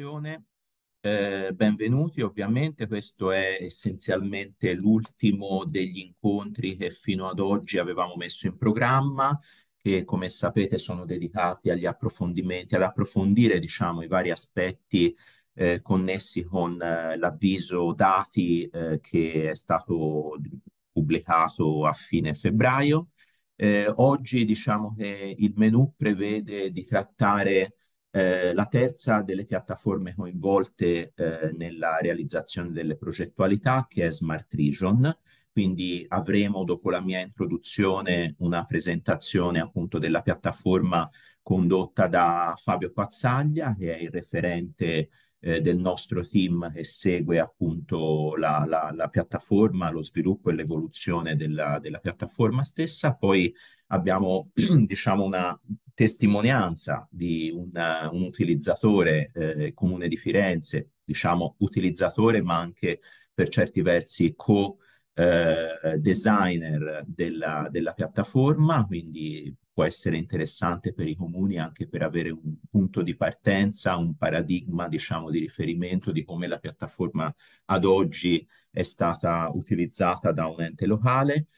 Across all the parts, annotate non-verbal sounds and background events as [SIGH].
trasmissione. Eh, benvenuti, ovviamente questo è essenzialmente l'ultimo degli incontri che fino ad oggi avevamo messo in programma, che come sapete sono dedicati agli approfondimenti, ad approfondire diciamo, i vari aspetti eh, connessi con eh, l'avviso dati eh, che è stato pubblicato a fine febbraio. Eh, oggi diciamo che il menu prevede di trattare eh, la terza delle piattaforme coinvolte eh, nella realizzazione delle progettualità che è Smart Region, quindi avremo dopo la mia introduzione una presentazione appunto della piattaforma condotta da Fabio Pazzaglia che è il referente eh, del nostro team che segue appunto la, la, la piattaforma, lo sviluppo e l'evoluzione della, della piattaforma stessa. Poi abbiamo [CLEARS THROAT] diciamo una testimonianza di una, un utilizzatore eh, comune di Firenze, diciamo utilizzatore ma anche per certi versi co-designer eh, della, della piattaforma, quindi può essere interessante per i comuni anche per avere un punto di partenza, un paradigma diciamo di riferimento di come la piattaforma ad oggi è stata utilizzata da un ente locale.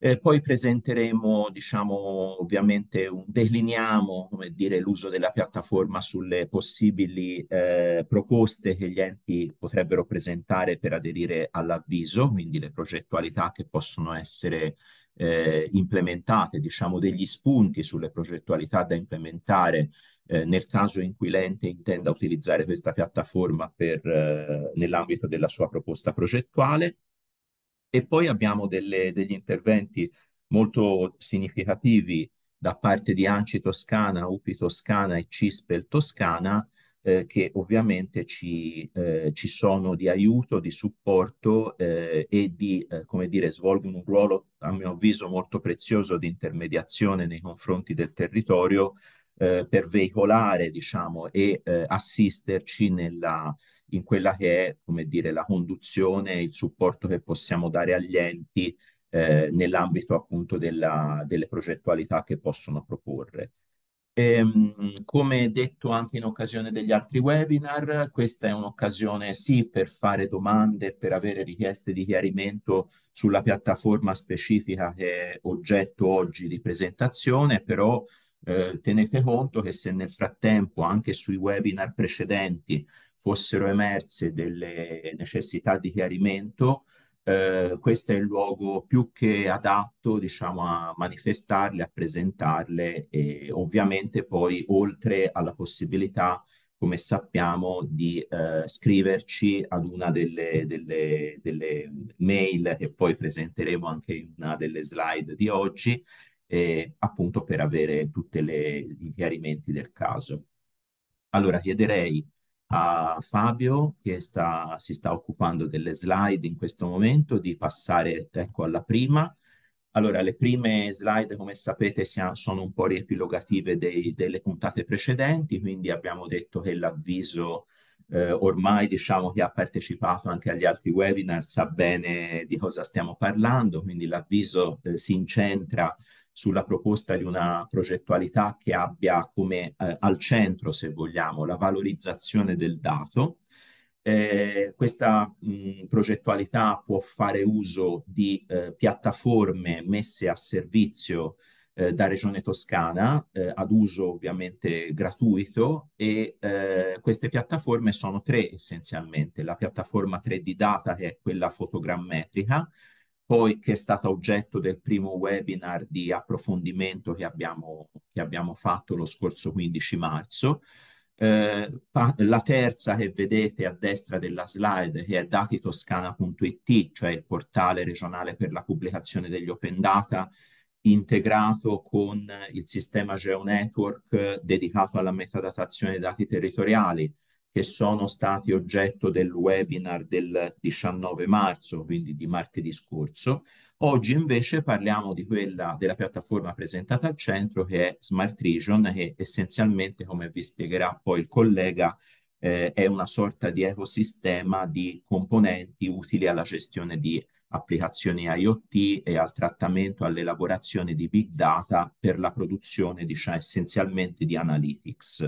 Eh, poi presenteremo, diciamo, ovviamente un, delineiamo come dire, l'uso della piattaforma sulle possibili eh, proposte che gli enti potrebbero presentare per aderire all'avviso, quindi le progettualità che possono essere eh, implementate, diciamo degli spunti sulle progettualità da implementare eh, nel caso in cui l'ente intenda utilizzare questa piattaforma per, eh, nell'ambito della sua proposta progettuale. E poi abbiamo delle, degli interventi molto significativi da parte di ANCI Toscana, UPI Toscana e CISPEL Toscana, eh, che ovviamente ci, eh, ci, sono di aiuto, di supporto eh, e di, eh, come dire, svolgono un ruolo, a mio avviso, molto prezioso di intermediazione nei confronti del territorio eh, per veicolare, diciamo, e eh, assisterci nella, in quella che è, come dire, la conduzione e il supporto che possiamo dare agli enti eh, nell'ambito appunto della, delle progettualità che possono proporre. E, ehm, come detto anche in occasione degli altri webinar, questa è un'occasione sì per fare domande, per avere richieste di chiarimento sulla piattaforma specifica che è oggetto oggi di presentazione, però eh, tenete conto che se nel frattempo anche sui webinar precedenti fossero emerse delle necessità di chiarimento, eh, questo è il luogo più che adatto diciamo, a manifestarle, a presentarle e ovviamente poi oltre alla possibilità, come sappiamo, di eh, scriverci ad una delle, delle, delle mail che poi presenteremo anche in una delle slide di oggi, eh, appunto per avere tutti i chiarimenti del caso. Allora chiederei a Fabio che sta, si sta occupando delle slide in questo momento, di passare ecco, alla prima. Allora, le prime slide, come sapete, siano, sono un po' riepilogative dei, delle puntate precedenti, quindi abbiamo detto che l'avviso eh, ormai diciamo che ha partecipato anche agli altri webinar sa bene di cosa stiamo parlando, quindi l'avviso eh, si incentra sulla proposta di una progettualità che abbia come eh, al centro, se vogliamo, la valorizzazione del dato. Eh, questa mh, progettualità può fare uso di eh, piattaforme messe a servizio eh, da Regione Toscana eh, ad uso ovviamente gratuito e eh, queste piattaforme sono tre essenzialmente, la piattaforma 3D Data che è quella fotogrammetrica, poi che è stata oggetto del primo webinar di approfondimento che abbiamo, che abbiamo fatto lo scorso 15 marzo. Eh, la terza che vedete a destra della slide che è datitoscana.it, cioè il portale regionale per la pubblicazione degli open data integrato con il sistema GeoNetwork eh, dedicato alla metadatazione dei dati territoriali che sono stati oggetto del webinar del 19 marzo, quindi di martedì scorso. Oggi invece parliamo di quella della piattaforma presentata al centro che è Smart Region, che essenzialmente, come vi spiegherà poi il collega, eh, è una sorta di ecosistema di componenti utili alla gestione di applicazioni IoT e al trattamento, all'elaborazione di big data per la produzione, diciamo, essenzialmente di analytics.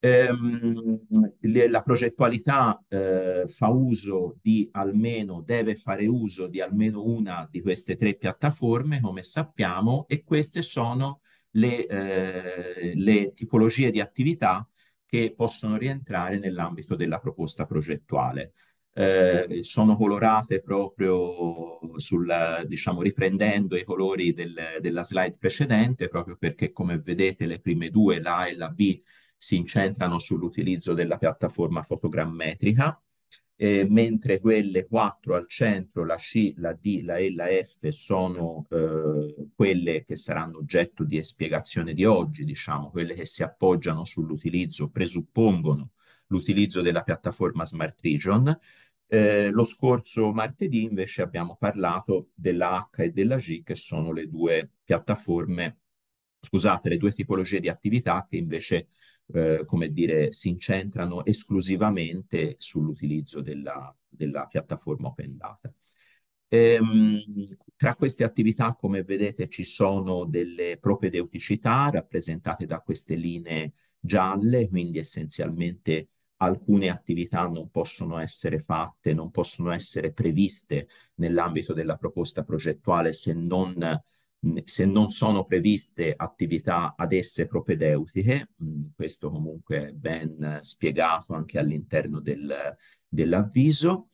Ehm, le, la progettualità eh, fa uso di almeno, deve fare uso di almeno una di queste tre piattaforme, come sappiamo, e queste sono le, eh, le tipologie di attività che possono rientrare nell'ambito della proposta progettuale. Eh, sono colorate proprio sul, diciamo, riprendendo i colori del, della slide precedente, proprio perché, come vedete, le prime due, la A e la B, si incentrano sull'utilizzo della piattaforma fotogrammetrica, eh, mentre quelle quattro al centro, la C, la D, la E e la F, sono eh, quelle che saranno oggetto di spiegazione di oggi, diciamo, quelle che si appoggiano sull'utilizzo, presuppongono l'utilizzo della piattaforma Smart Region. Eh, lo scorso martedì invece abbiamo parlato della H e della G, che sono le due piattaforme, scusate, le due tipologie di attività che invece eh, come dire, si incentrano esclusivamente sull'utilizzo della, della piattaforma Open Data. Ehm, tra queste attività, come vedete, ci sono delle propedeuticità rappresentate da queste linee gialle, quindi essenzialmente alcune attività non possono essere fatte, non possono essere previste nell'ambito della proposta progettuale se non se non sono previste attività ad esse propedeutiche, mm, questo comunque è ben spiegato anche all'interno del, dell'avviso,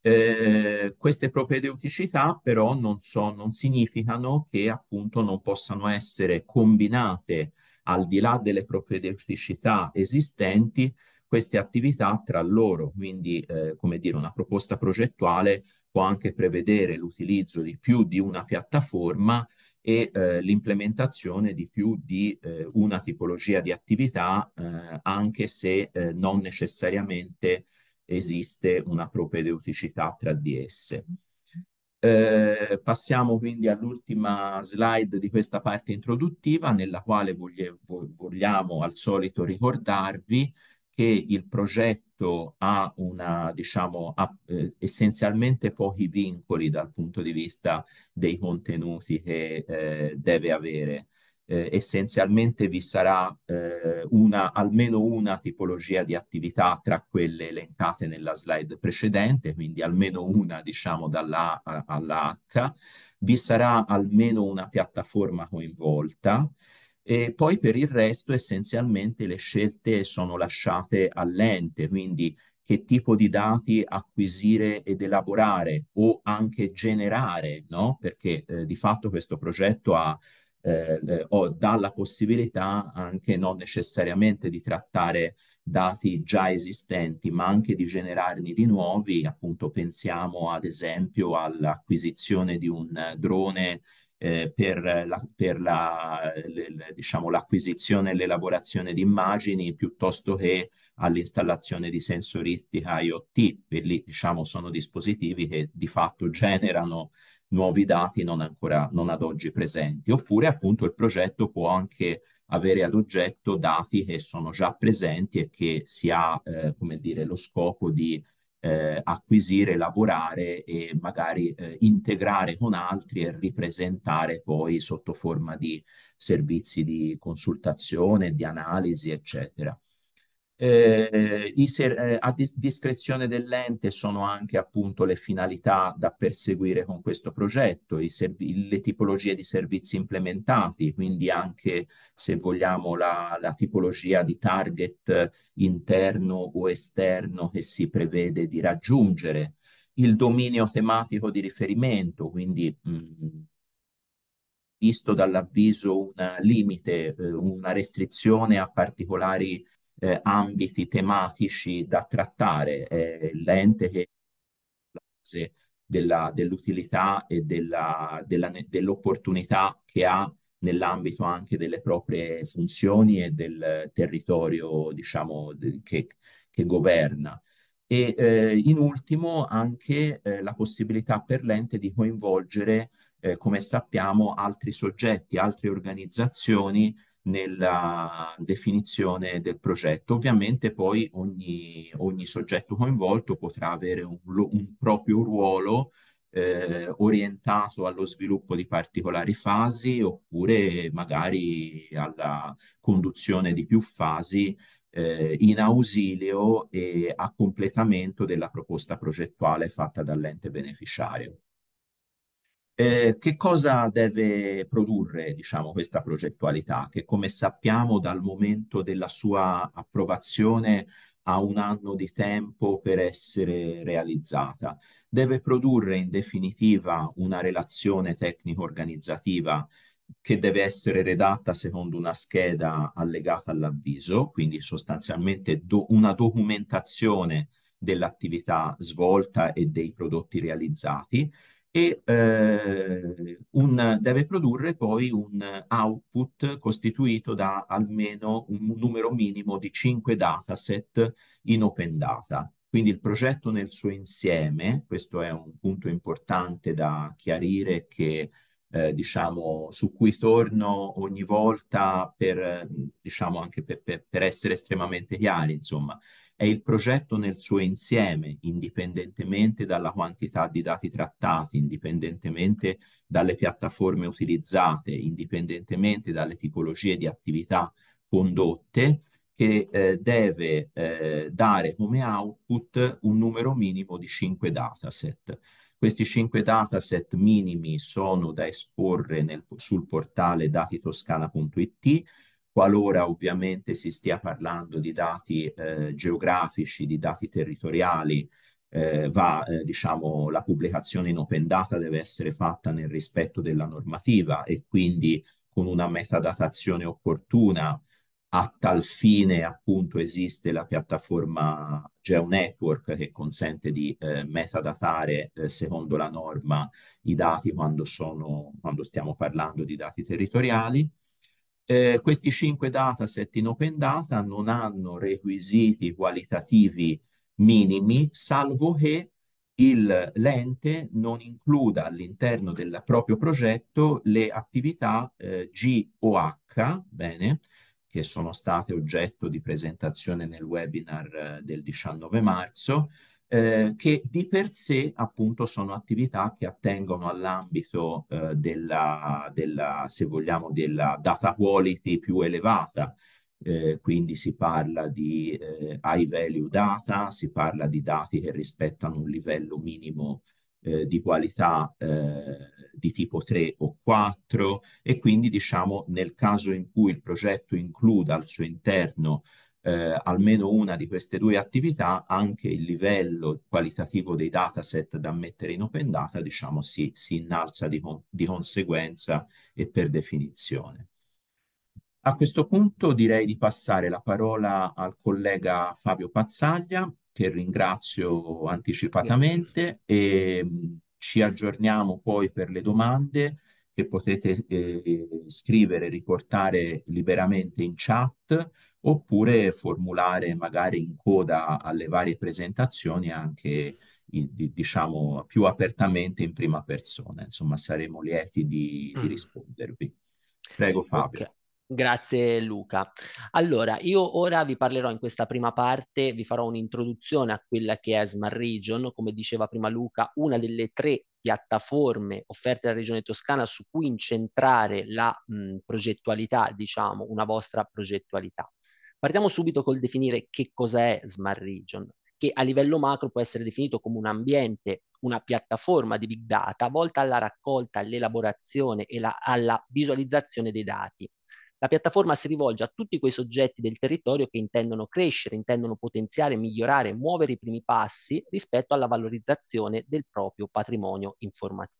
eh, queste propedeuticità però non, so, non significano che appunto non possano essere combinate al di là delle propedeuticità esistenti queste attività tra loro, quindi eh, come dire una proposta progettuale può anche prevedere l'utilizzo di più di una piattaforma e eh, l'implementazione di più di eh, una tipologia di attività eh, anche se eh, non necessariamente esiste una propedeuticità tra di esse. Eh, passiamo quindi all'ultima slide di questa parte introduttiva nella quale voglio, vogliamo al solito ricordarvi che il progetto ha una, diciamo, ha, eh, essenzialmente pochi vincoli dal punto di vista dei contenuti che eh, deve avere. Eh, essenzialmente vi sarà eh, una, almeno una tipologia di attività tra quelle elencate nella slide precedente, quindi almeno una diciamo dalla A alla H, vi sarà almeno una piattaforma coinvolta, e poi per il resto essenzialmente le scelte sono lasciate all'ente, quindi che tipo di dati acquisire ed elaborare o anche generare, no? Perché eh, di fatto questo progetto ha, eh, eh o dà la possibilità anche non necessariamente di trattare dati già esistenti, ma anche di generarne di nuovi. Appunto pensiamo ad esempio all'acquisizione di un drone eh, per, la, per la, le, diciamo, l'acquisizione e l'elaborazione di immagini piuttosto che all'installazione di sensoristica IoT, per lì diciamo, sono dispositivi che di fatto generano nuovi dati non ancora non ad oggi presenti, oppure appunto il progetto può anche avere ad oggetto dati che sono già presenti e che si ha, eh, come dire, lo scopo di eh, acquisire, elaborare e magari eh, integrare con altri e ripresentare poi sotto forma di servizi di consultazione, di analisi, eccetera. Ehm, eh, ser- a dis- discrezione dell'ente sono anche appunto le finalità da perseguire con questo progetto, serv- le tipologie di servizi implementati, quindi anche se vogliamo la, la tipologia di target interno o esterno che si prevede di raggiungere, il dominio tematico di riferimento, quindi mh, visto dall'avviso un limite, eh, una restrizione a particolari eh, ambiti tematici da trattare, eh, l'ente che della, dell'utilità e della, della, dell'opportunità che ha nell'ambito anche delle proprie funzioni e del territorio diciamo, che, che governa. E eh, in ultimo anche eh, la possibilità per l'ente di coinvolgere, eh, come sappiamo, altri soggetti, altre organizzazioni nella definizione del progetto. Ovviamente poi ogni, ogni soggetto coinvolto potrà avere un, un proprio ruolo eh, orientato allo sviluppo di particolari fasi oppure magari alla conduzione di più fasi eh, in ausilio e a completamento della proposta progettuale fatta dall'ente beneficiario. Eh, che cosa deve produrre, diciamo, questa progettualità che, come sappiamo, dal momento della sua approvazione ha un anno di tempo per essere realizzata? Deve produrre in definitiva una relazione tecnico-organizzativa che deve essere redatta secondo una scheda allegata all'avviso, quindi sostanzialmente do una documentazione dell'attività svolta e dei prodotti realizzati, e eh, un, deve produrre poi un output costituito da almeno un numero minimo di 5 dataset in open data. Quindi il progetto nel suo insieme, questo è un punto importante da chiarire che eh, diciamo, su cui torno ogni volta per, diciamo, anche per, per, per essere estremamente chiari, insomma, è il progetto nel suo insieme, indipendentemente dalla quantità di dati trattati, indipendentemente dalle piattaforme utilizzate, indipendentemente dalle tipologie di attività condotte, che eh, deve eh, dare come output un numero minimo di 5 dataset. Questi 5 dataset minimi sono da esporre nel, sul portale datitoscana.it qualora ovviamente si stia parlando di dati eh, geografici, di dati territoriali, eh, va, eh, diciamo, la pubblicazione in open data deve essere fatta nel rispetto della normativa e quindi con una metadatazione opportuna. A tal fine appunto esiste la piattaforma GeoNetwork che consente di eh, metadatare eh, secondo la norma i dati quando, sono, quando stiamo parlando di dati territoriali eh, questi cinque dataset in open data non hanno requisiti qualitativi minimi, salvo che l'ente non includa all'interno del proprio progetto le attività eh, G o H, bene, che sono state oggetto di presentazione nel webinar eh, del 19 marzo, eh, che di per sé appunto sono attività che attengono all'ambito eh, della, della, se vogliamo, della data quality più elevata. Eh, quindi si parla di eh, high value data, si parla di dati che rispettano un livello minimo eh, di qualità eh, di tipo 3 o 4 e quindi diciamo nel caso in cui il progetto includa al suo interno eh, almeno una di queste due attività, anche il livello qualitativo dei dataset da mettere in open data, diciamo, si, si innalza di, con di conseguenza e per definizione. A questo punto direi di passare la parola al collega Fabio Pazzaglia, che ringrazio anticipatamente, e mm, ci aggiorniamo poi per le domande che potete eh, scrivere, riportare liberamente in chat oppure formulare magari in coda alle varie presentazioni anche diciamo più apertamente in prima persona. Insomma, saremo lieti di, di mm. rispondervi. Prego Fabio. Okay. Grazie Luca. Allora, io ora vi parlerò in questa prima parte, vi farò un'introduzione a quella che è Smart Region, come diceva prima Luca, una delle tre piattaforme offerte dalla Regione Toscana su cui incentrare la mh, progettualità, diciamo, una vostra progettualità. Partiamo subito col definire che cos'è Smart Region, che a livello macro può essere definito come un ambiente, una piattaforma di big data volta alla raccolta, all'elaborazione e la, alla visualizzazione dei dati. La piattaforma si rivolge a tutti quei soggetti del territorio che intendono crescere, intendono potenziare, migliorare, muovere i primi passi rispetto alla valorizzazione del proprio patrimonio informativo.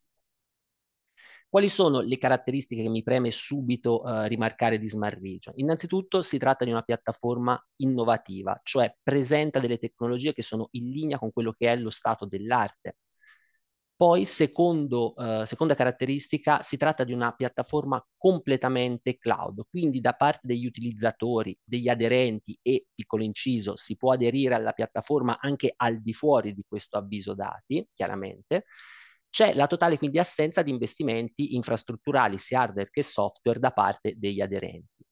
Quali sono le caratteristiche che mi preme subito eh, rimarcare di Smart Region? Innanzitutto si tratta di una piattaforma innovativa, cioè presenta delle tecnologie che sono in linea con quello che è lo stato dell'arte. Poi, secondo, eh, seconda caratteristica, si tratta di una piattaforma completamente cloud, quindi da parte degli utilizzatori, degli aderenti e, piccolo inciso, si può aderire alla piattaforma anche al di fuori di questo avviso dati, chiaramente, c'è la totale quindi assenza di investimenti infrastrutturali, sia hardware che software, da parte degli aderenti.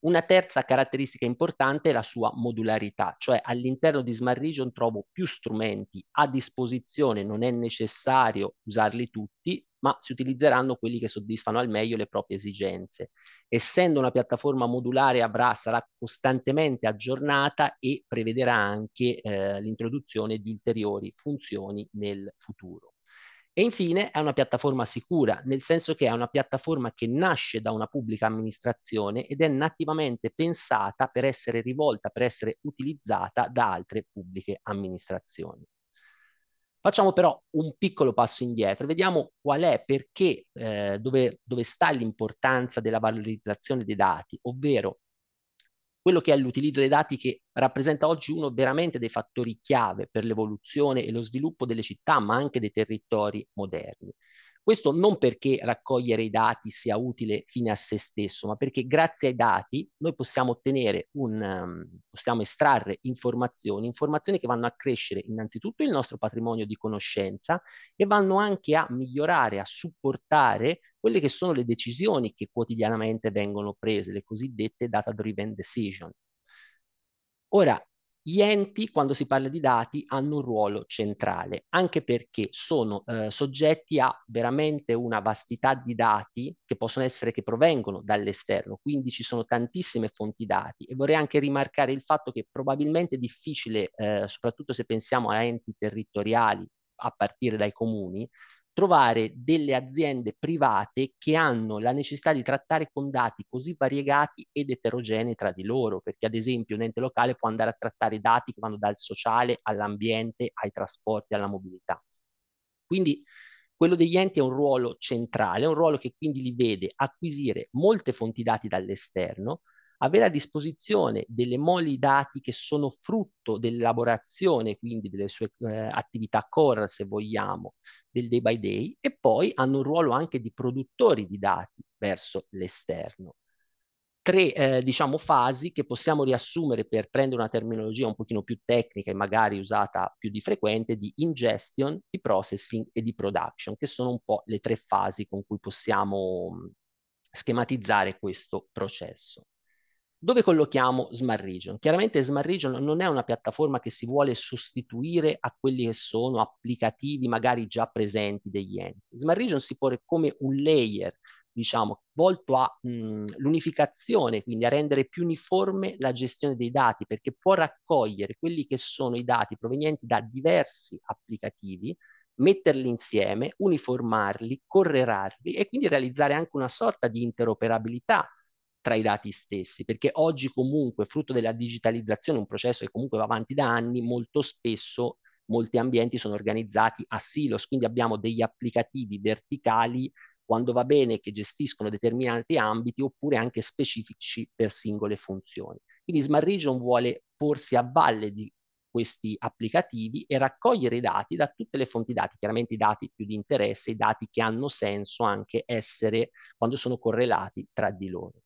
Una terza caratteristica importante è la sua modularità, cioè all'interno di Smart Region trovo più strumenti a disposizione, non è necessario usarli tutti, ma si utilizzeranno quelli che soddisfano al meglio le proprie esigenze. Essendo una piattaforma modulare, Abra sarà costantemente aggiornata e prevederà anche eh, l'introduzione di ulteriori funzioni nel futuro. E infine è una piattaforma sicura, nel senso che è una piattaforma che nasce da una pubblica amministrazione ed è nativamente pensata per essere rivolta, per essere utilizzata da altre pubbliche amministrazioni. Facciamo però un piccolo passo indietro, vediamo qual è, perché, eh, dove, dove sta l'importanza della valorizzazione dei dati, ovvero quello che è l'utilizzo dei dati che rappresenta oggi uno veramente dei fattori chiave per l'evoluzione e lo sviluppo delle città, ma anche dei territori moderni. Questo non perché raccogliere i dati sia utile fine a se stesso, ma perché grazie ai dati noi possiamo ottenere un, um, possiamo estrarre informazioni, informazioni che vanno a crescere innanzitutto il nostro patrimonio di conoscenza e vanno anche a migliorare, a supportare quelle che sono le decisioni che quotidianamente vengono prese, le cosiddette data driven decision. Ora, gli enti, quando si parla di dati, hanno un ruolo centrale, anche perché sono eh, soggetti a veramente una vastità di dati che possono essere che provengono dall'esterno, quindi ci sono tantissime fonti dati e vorrei anche rimarcare il fatto che probabilmente è difficile, eh, soprattutto se pensiamo a enti territoriali, a partire dai comuni, trovare delle aziende private che hanno la necessità di trattare con dati così variegati ed eterogenei tra di loro, perché ad esempio un ente locale può andare a trattare dati che vanno dal sociale all'ambiente, ai trasporti, alla mobilità. Quindi quello degli enti è un ruolo centrale, è un ruolo che quindi li vede acquisire molte fonti dati dall'esterno, avere a disposizione delle moli dati che sono frutto dell'elaborazione, quindi delle sue eh, attività core, se vogliamo, del day by day, e poi hanno un ruolo anche di produttori di dati verso l'esterno. Tre, eh, diciamo, fasi che possiamo riassumere per prendere una terminologia un pochino più tecnica e magari usata più di frequente di ingestion, di processing e di production, che sono un po' le tre fasi con cui possiamo mm, schematizzare questo processo. Dove collochiamo Smart Region? Chiaramente Smart Region non è una piattaforma che si vuole sostituire a quelli che sono applicativi magari già presenti degli enti. Smart Region si pone come un layer, diciamo, volto all'unificazione, mhmm, quindi a rendere più uniforme la gestione dei dati, perché può raccogliere quelli che sono i dati provenienti da diversi applicativi, metterli insieme, uniformarli, correlarli e quindi realizzare anche una sorta di interoperabilità tra i dati stessi, perché oggi comunque, frutto della digitalizzazione, un processo che comunque va avanti da anni, molto spesso molti ambienti sono organizzati a silos, quindi abbiamo degli applicativi verticali quando va bene che gestiscono determinati ambiti oppure anche specifici per singole funzioni. Quindi Smart Region vuole porsi a valle di questi applicativi e raccogliere i dati da tutte le fonti dati, chiaramente i dati più di interesse, i dati che hanno senso anche essere quando sono correlati tra di loro.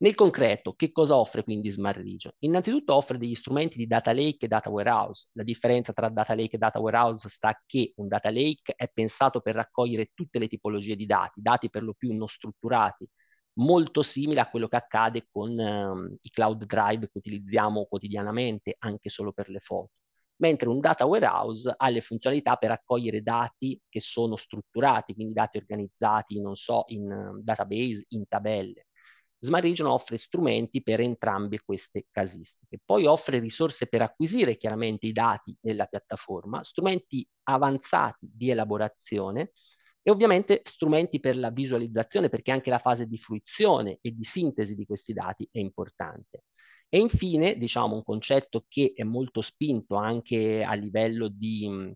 Nel concreto, che cosa offre quindi Smart Region? Innanzitutto offre degli strumenti di data lake e data warehouse. La differenza tra data lake e data warehouse sta che un data lake è pensato per raccogliere tutte le tipologie di dati, dati per lo più non strutturati, molto simile a quello che accade con ehm, i cloud drive che utilizziamo quotidianamente, anche solo per le foto. Mentre un data warehouse ha le funzionalità per raccogliere dati che sono strutturati, quindi dati organizzati, non so, in ehm, database, in tabelle. Smart Region offre strumenti per entrambe queste casistiche. Poi offre risorse per acquisire chiaramente i dati della piattaforma, strumenti avanzati di elaborazione e ovviamente strumenti per la visualizzazione perché anche la fase di fruizione e di sintesi di questi dati è importante. E infine, diciamo, un concetto che è molto spinto anche a livello di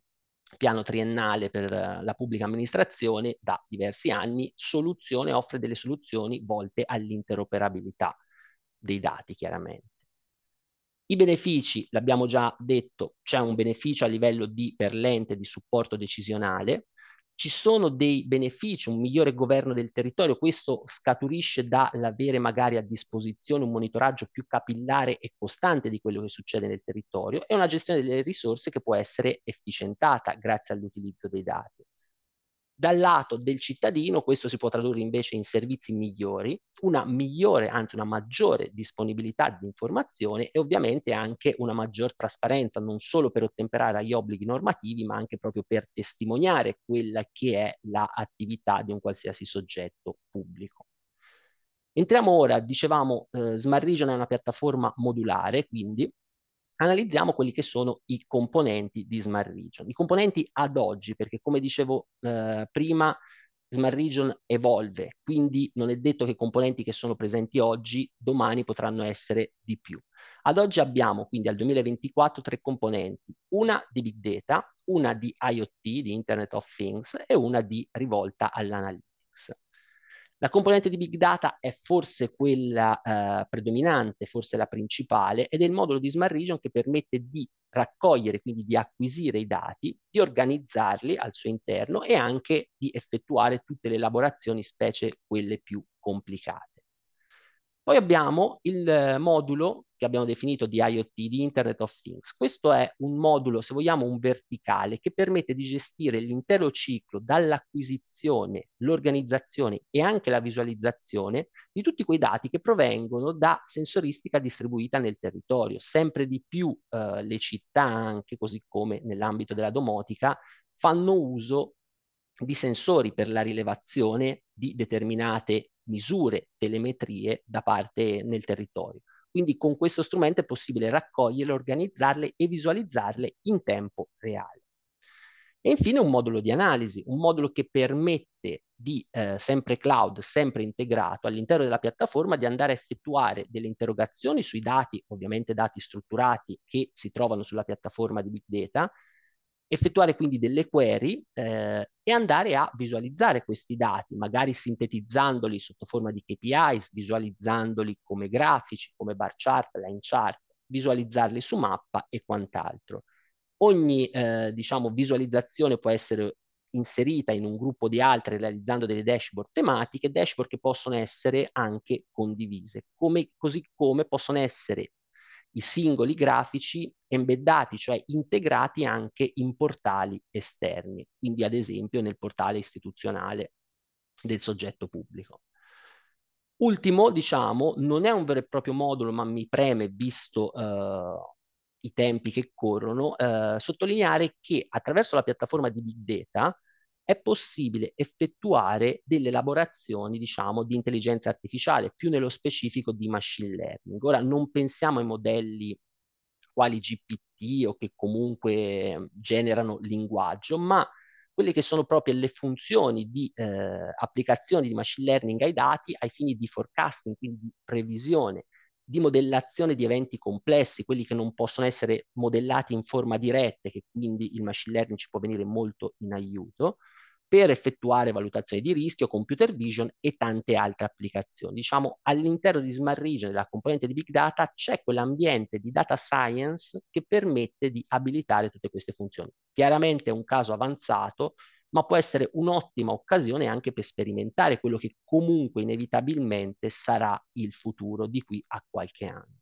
piano triennale per eh, la pubblica amministrazione da diversi anni, soluzione, offre delle soluzioni volte all'interoperabilità dei dati chiaramente. I benefici, l'abbiamo già detto, c'è un beneficio a livello di per l'ente di supporto decisionale, ci sono dei benefici, un migliore governo del territorio, questo scaturisce dall'avere magari a disposizione un monitoraggio più capillare e costante di quello che succede nel territorio e una gestione delle risorse che può essere efficientata grazie all'utilizzo dei dati. Dal lato del cittadino, questo si può tradurre invece in servizi migliori, una migliore, anzi una maggiore disponibilità di informazione e ovviamente anche una maggior trasparenza, non solo per ottemperare agli obblighi normativi, ma anche proprio per testimoniare quella che è l'attività di un qualsiasi soggetto pubblico. Entriamo ora, dicevamo, eh, Smart Region è una piattaforma modulare, quindi analizziamo quelli che sono i componenti di Smart Region. I componenti ad oggi, perché come dicevo eh, prima, Smart Region evolve, quindi non è detto che i componenti che sono presenti oggi domani potranno essere di più. Ad oggi abbiamo quindi al 2024 tre componenti, una di Big Data, una di IoT, di Internet of Things, e una di rivolta all'analisi. La componente di big data è forse quella eh, predominante, forse la principale, ed è il modulo di Smart Region che permette di raccogliere, quindi di acquisire i dati, di organizzarli al suo interno e anche di effettuare tutte le elaborazioni, specie quelle più complicate. Poi abbiamo il eh, modulo che abbiamo definito di IoT, di Internet of Things. Questo è un modulo, se vogliamo, un verticale che permette di gestire l'intero ciclo dall'acquisizione, l'organizzazione e anche la visualizzazione di tutti quei dati che provengono da sensoristica distribuita nel territorio. Sempre di più eh, le città, anche così come nell'ambito della domotica, fanno uso di sensori per la rilevazione di determinate misure telemetrie da parte nel territorio. Quindi con questo strumento è possibile raccoglierle, organizzarle e visualizzarle in tempo reale. E infine un modulo di analisi, un modulo che permette di eh, sempre cloud, sempre integrato all'interno della piattaforma, di andare a effettuare delle interrogazioni sui dati, ovviamente dati strutturati che si trovano sulla piattaforma di Big Data, effettuare quindi delle query eh, e andare a visualizzare questi dati, magari sintetizzandoli sotto forma di KPIs, visualizzandoli come grafici, come bar chart, line chart, visualizzarli su mappa e quant'altro. Ogni eh, diciamo, visualizzazione può essere inserita in un gruppo di altre realizzando delle dashboard tematiche, dashboard che possono essere anche condivise, come, così come possono essere i singoli grafici embeddati, cioè integrati anche in portali esterni, quindi ad esempio nel portale istituzionale del soggetto pubblico. Ultimo, diciamo, non è un vero e proprio modulo, ma mi preme, visto eh, i tempi che corrono, eh, sottolineare che attraverso la piattaforma di Big Data è possibile effettuare delle elaborazioni, diciamo, di intelligenza artificiale, più nello specifico di machine learning. Ora non pensiamo ai modelli quali GPT o che comunque ehm, generano linguaggio, ma quelle che sono proprio le funzioni di eh, applicazioni di machine learning ai dati ai fini di forecasting, quindi di previsione, di modellazione di eventi complessi, quelli che non possono essere modellati in forma diretta, che quindi il machine learning ci può venire molto in aiuto, per effettuare valutazioni di rischio, computer vision e tante altre applicazioni. Diciamo all'interno di Smart Region, della componente di Big Data, c'è quell'ambiente di data science che permette di abilitare tutte queste funzioni. Chiaramente è un caso avanzato, ma può essere un'ottima occasione anche per sperimentare quello che comunque inevitabilmente sarà il futuro di qui a qualche anno.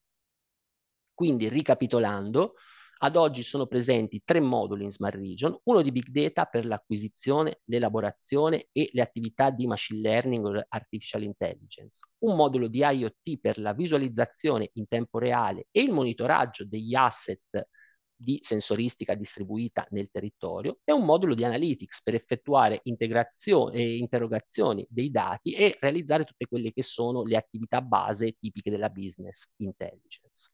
Quindi, ricapitolando, ad oggi sono presenti tre moduli in Smart Region, uno di Big Data per l'acquisizione, l'elaborazione e le attività di Machine Learning o Artificial Intelligence, un modulo di IoT per la visualizzazione in tempo reale e il monitoraggio degli asset di sensoristica distribuita nel territorio e un modulo di analytics per effettuare e eh, interrogazioni dei dati e realizzare tutte quelle che sono le attività base tipiche della business intelligence.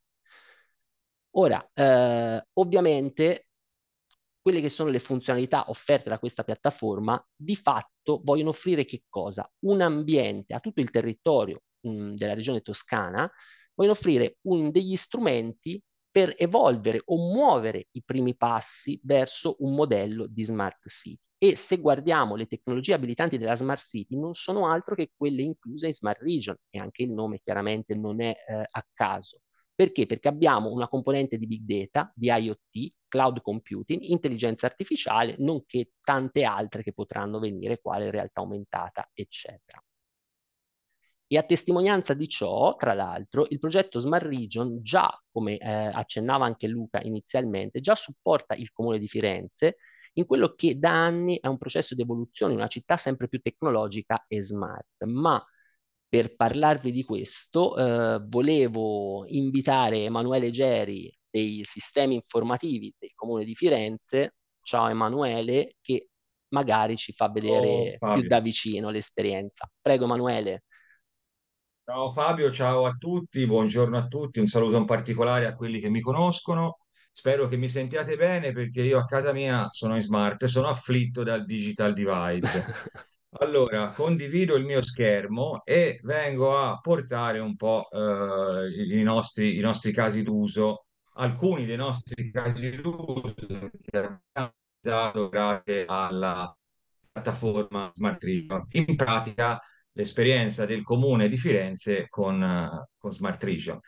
Ora, eh, ovviamente, quelle che sono le funzionalità offerte da questa piattaforma, di fatto vogliono offrire che cosa? Un ambiente a tutto il territorio mh, della regione toscana, vogliono offrire un, degli strumenti per evolvere o muovere i primi passi verso un modello di smart city. E se guardiamo le tecnologie abilitanti della smart city, non sono altro che quelle incluse in smart region, e anche il nome chiaramente non è eh, a caso. Perché? Perché abbiamo una componente di big data, di IoT, cloud computing, intelligenza artificiale, nonché tante altre che potranno venire, quale realtà aumentata, eccetera. E a testimonianza di ciò, tra l'altro, il progetto Smart Region già, come eh, accennava anche Luca inizialmente, già supporta il Comune di Firenze in quello che da anni è un processo di evoluzione, una città sempre più tecnologica e smart, ma per parlarvi di questo eh, volevo invitare Emanuele Geri dei sistemi informativi del comune di Firenze. Ciao Emanuele, che magari ci fa vedere oh, più da vicino l'esperienza. Prego Emanuele. Ciao Fabio, ciao a tutti, buongiorno a tutti, un saluto in particolare a quelli che mi conoscono. Spero che mi sentiate bene perché io a casa mia sono in smart, sono afflitto dal digital divide. [LAUGHS] Allora, condivido il mio schermo e vengo a portare un po' eh, i nostri, i nostri casi d'uso, alcuni dei nostri casi d'uso che abbiamo realizzato grazie alla piattaforma Smart Region. In pratica, l'esperienza del comune di Firenze con, eh, con Smart Region.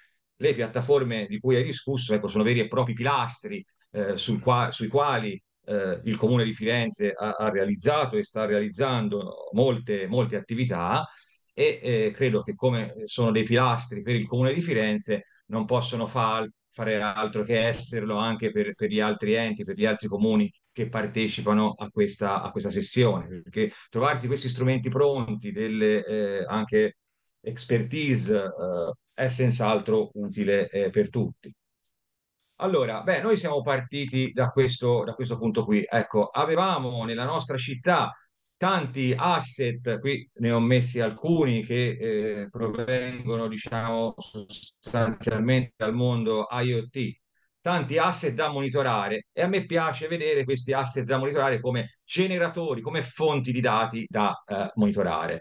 Le piattaforme di cui hai discusso ecco, sono veri e propri pilastri eh, sul qua- sui quali eh, il Comune di Firenze ha, ha, realizzato e sta realizzando molte, molte attività e eh, credo che come sono dei pilastri per il Comune di Firenze non possono far, fare altro che esserlo anche per, per, gli altri enti, per gli altri comuni che partecipano a questa, a questa sessione, perché trovarsi questi strumenti pronti, delle, eh, anche expertise, eh, è senz'altro utile eh, per tutti. Allora, beh, noi siamo partiti da questo, da questo punto qui. Ecco, avevamo nella nostra città tanti asset, qui ne ho messi alcuni che eh, provengono, diciamo, sostanzialmente dal mondo IoT, tanti asset da monitorare e a me piace vedere questi asset da monitorare come generatori, come fonti di dati da eh, monitorare.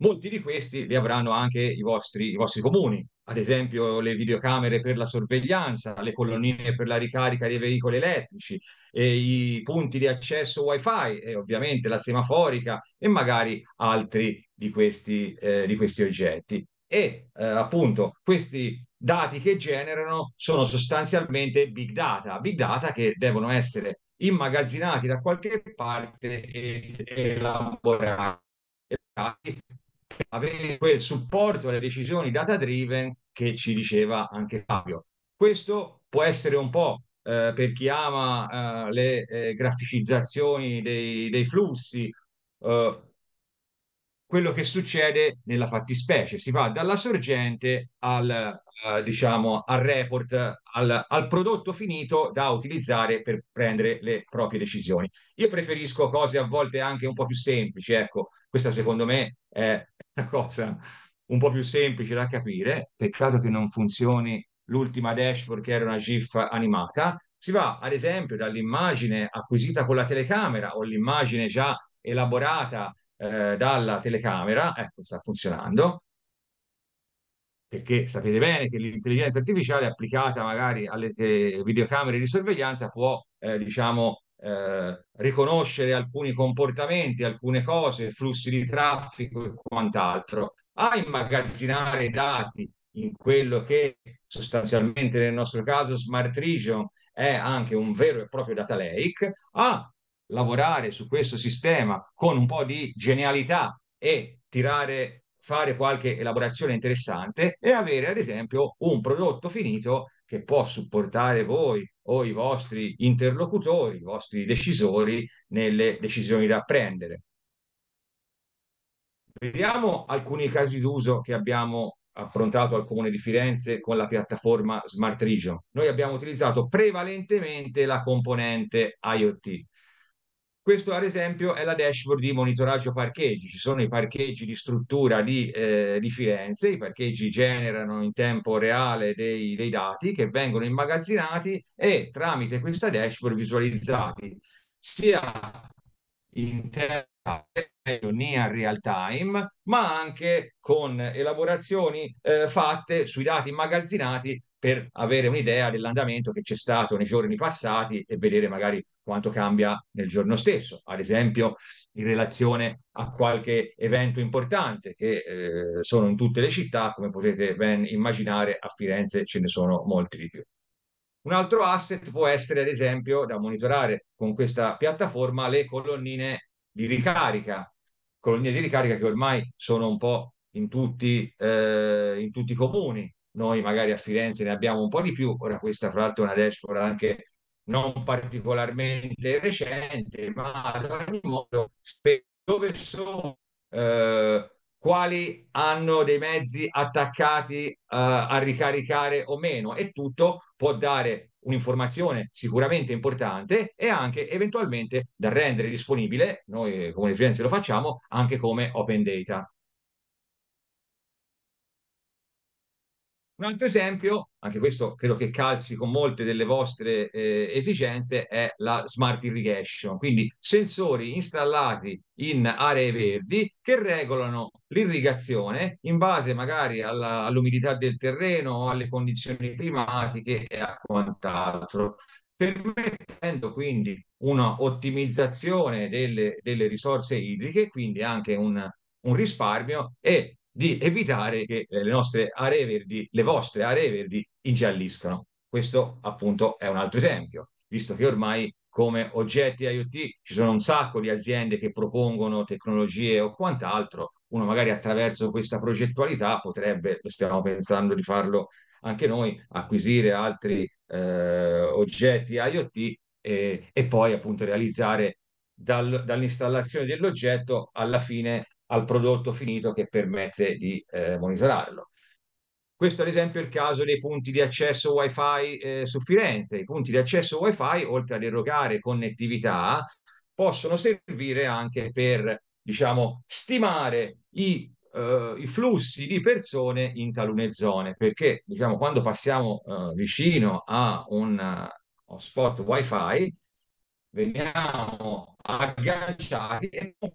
Molti di questi li avranno anche i vostri, i vostri comuni, ad esempio le videocamere per la sorveglianza, le colonnine per la ricarica dei veicoli elettrici, i punti di accesso wifi e ovviamente la semaforica e magari altri di questi, eh, di questi oggetti. E eh, appunto questi dati che generano sono sostanzialmente big data, big data che devono essere immagazzinati da qualche parte e elaborati avere quel supporto alle decisioni data driven che ci diceva anche Fabio. Questo può essere un po' eh, per chi ama eh, le eh, graficizzazioni dei, dei flussi, eh, quello che succede nella fattispecie. Si va dalla sorgente al, eh, diciamo, al report, al, al, prodotto finito da utilizzare per prendere le proprie decisioni. Io preferisco cose a volte anche un po' più semplici, ecco, questa secondo me è una cosa un po' più semplice da capire. Peccato che non funzioni l'ultima dashboard che era una GIF animata. Si va ad esempio dall'immagine acquisita con la telecamera o l'immagine già elaborata eh, dalla telecamera, ecco sta funzionando, perché sapete bene che l'intelligenza artificiale applicata magari alle videocamere di sorveglianza può, eh, diciamo, eh, riconoscere alcuni comportamenti, alcune cose, flussi di traffico e quant'altro, a immagazzinare dati in quello che sostanzialmente nel nostro caso Smart Region è anche un vero e proprio data lake, a lavorare su questo sistema con un po' di genialità e tirare, fare qualche elaborazione interessante e avere ad esempio un prodotto finito che può supportare voi o i vostri interlocutori, i vostri decisori nelle decisioni da prendere. Vediamo alcuni casi d'uso che abbiamo affrontato al Comune di Firenze con la piattaforma Smart Region. Noi abbiamo utilizzato prevalentemente la componente IoT questo ad esempio è la dashboard di monitoraggio parcheggi, ci sono i parcheggi di struttura di, eh, di Firenze, i parcheggi generano in tempo reale dei, dei, dati che vengono immagazzinati e tramite questa dashboard visualizzati sia in near real time, ma anche con elaborazioni eh, fatte sui dati immagazzinati per avere un'idea dell'andamento che c'è stato nei giorni passati e vedere magari quanto cambia nel giorno stesso, ad esempio in relazione a qualche evento importante che eh, sono in tutte le città, come potete ben immaginare a Firenze ce ne sono molti di più. Un altro asset può essere, ad esempio, da monitorare con questa piattaforma le colonnine di ricarica, colonnine di ricarica che ormai sono un po' in tutti, eh, in tutti i comuni, noi magari a Firenze ne abbiamo un po' di più, ora questa fra l'altro è una dashboard anche non particolarmente recente, ma ad ogni modo dove sono, eh, quali hanno dei mezzi attaccati eh, a ricaricare o meno e tutto può dare un'informazione sicuramente importante e anche eventualmente da rendere disponibile, noi eh, come Firenze lo facciamo, anche come open data. Un altro esempio, anche questo credo che calzi con molte delle vostre eh, esigenze, è la smart irrigation, quindi sensori installati in aree verdi che regolano l'irrigazione in base magari alla, all'umidità del terreno, alle condizioni climatiche e a quant'altro permettendo quindi un'ottimizzazione delle, delle risorse idriche, quindi anche un, un risparmio e di evitare che eh, le nostre aree verdi, le vostre aree verdi, ingialliscano. Questo appunto è un altro esempio, visto che ormai come oggetti IoT ci sono un sacco di aziende che propongono tecnologie o quant'altro, uno magari attraverso questa progettualità potrebbe, stiamo pensando di farlo anche noi, acquisire altri eh, oggetti IoT e, e, poi appunto realizzare dal, dall'installazione dell'oggetto alla fine al prodotto finito che permette di eh, monitorarlo. Questo ad esempio è il caso dei punti di accesso wifi eh, su Firenze. I punti di accesso wifi, oltre ad erogare connettività, possono servire anche per diciamo, stimare i, eh, i, flussi di persone in talune zone, perché diciamo, quando passiamo eh, vicino a un hotspot wifi, veniamo agganciati e non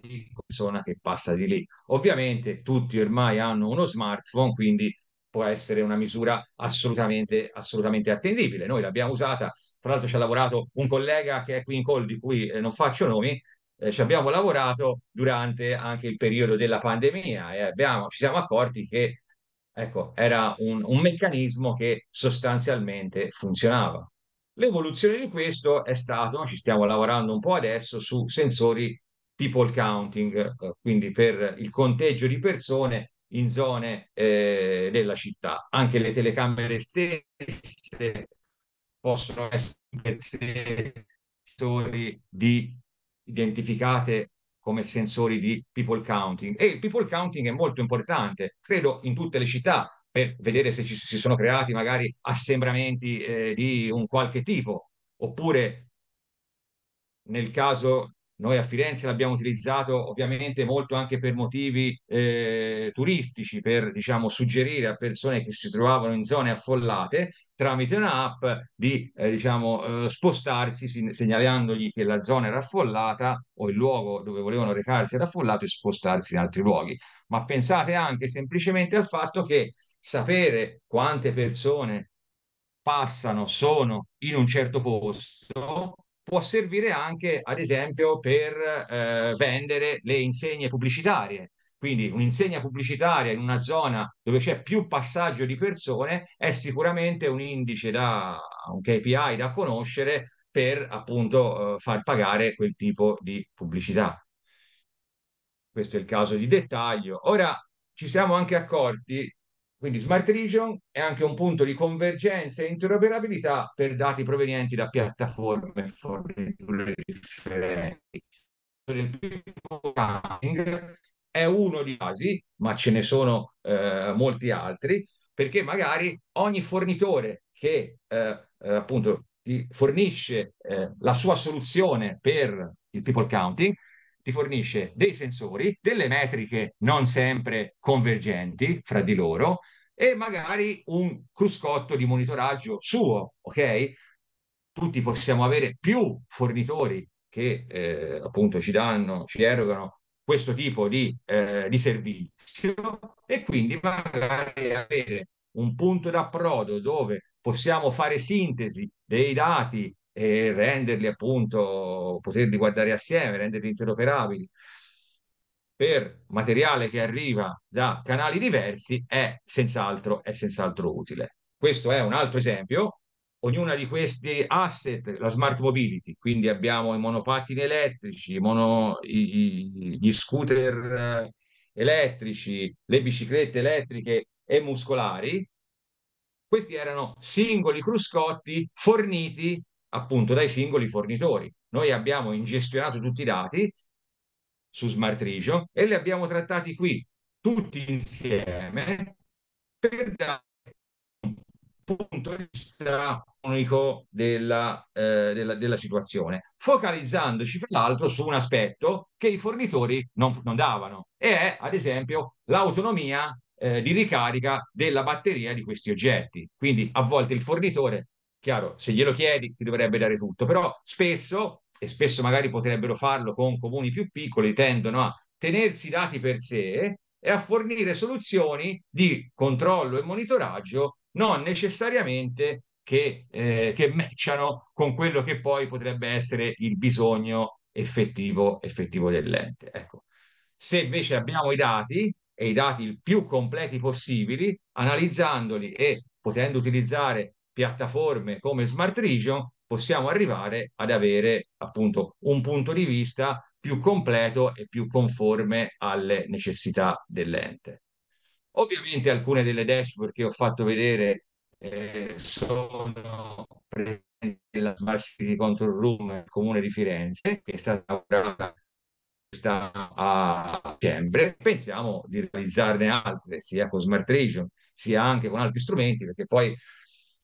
di persona che passa di lì. Ovviamente tutti ormai hanno uno smartphone, quindi può essere una misura assolutamente, assolutamente attendibile. Noi l'abbiamo usata, tra l'altro ci ha lavorato un collega che è qui in call, di cui eh, non faccio nomi, eh, ci abbiamo lavorato durante anche il periodo della pandemia e abbiamo, ci siamo accorti che ecco, era un, un meccanismo che sostanzialmente funzionava. L'evoluzione di questo è stato, ci stiamo lavorando un po' adesso, su sensori people counting, eh, quindi per il conteggio di persone in zone eh, della città. Anche le telecamere stesse possono essere sensori di, identificate come sensori di people counting e il people counting è molto importante, credo in tutte le città per vedere se ci si sono creati magari assembramenti eh, di un qualche tipo oppure nel caso noi a Firenze l'abbiamo utilizzato ovviamente molto anche per motivi eh, turistici, per diciamo, suggerire a persone che si trovavano in zone affollate tramite un'app di eh, diciamo, eh, spostarsi segnalandogli che la zona era affollata o il luogo dove volevano recarsi era affollato e spostarsi in altri luoghi. Ma pensate anche semplicemente al fatto che sapere quante persone passano, sono in un certo posto, può servire anche, ad esempio, per eh, vendere le insegne pubblicitarie. Quindi un'insegna pubblicitaria in una zona dove c'è più passaggio di persone è sicuramente un indice da un KPI da conoscere per appunto eh, far pagare quel tipo di pubblicità. Questo è il caso di dettaglio. Ora ci siamo anche accorti quindi Smart Region è anche un punto di convergenza e interoperabilità per dati provenienti da piattaforme e forniture differenti. Il è uno di casi, ma ce ne sono eh, molti altri, perché magari ogni fornitore che eh, eh appunto fornisce eh, la sua soluzione per il people counting ti fornisce dei sensori, delle metriche non sempre convergenti fra di loro e magari un cruscotto di monitoraggio suo, ok? Tutti possiamo avere più fornitori che eh, appunto ci danno, ci erogano questo tipo di, eh, di servizio e quindi magari avere un punto d'approdo dove possiamo fare sintesi dei dati e renderli appunto, poterli guardare assieme, renderli interoperabili per materiale che arriva da canali diversi è senz'altro, è senz'altro utile. Questo è un altro esempio. Ognuna di questi asset, la smart mobility, quindi abbiamo i monopattini elettrici, mono, i, i, gli scooter eh, elettrici, le biciclette elettriche e muscolari, questi erano singoli cruscotti forniti appunto dai singoli fornitori. Noi abbiamo ingestionato tutti i dati su Smart Region e li abbiamo trattati qui tutti insieme per dare un punto di vista unico della, eh, della, della, situazione, focalizzandoci fra l'altro su un aspetto che i fornitori non, non davano, e è ad esempio l'autonomia eh, di ricarica della batteria di questi oggetti. Quindi a volte il fornitore Chiaro, se glielo chiedi ti dovrebbe dare tutto, però spesso, e spesso magari potrebbero farlo con comuni più piccoli, tendono a tenersi i dati per sé e a fornire soluzioni di controllo e monitoraggio non necessariamente che, eh, che matchano con quello che poi potrebbe essere il bisogno effettivo, effettivo dell'ente. Ecco. Se invece abbiamo i dati, e i dati il più completi possibili, analizzandoli e potendo utilizzare piattaforme come Smart Region possiamo arrivare ad avere appunto un punto di vista più completo e più conforme alle necessità dell'ente. Ovviamente alcune delle dashboard che ho fatto vedere eh, sono presenti nella Smart City Control Room del Comune di Firenze, che è stata lavorata a dicembre. Pensiamo di realizzarne altre, sia con Smart Region, sia anche con altri strumenti, perché poi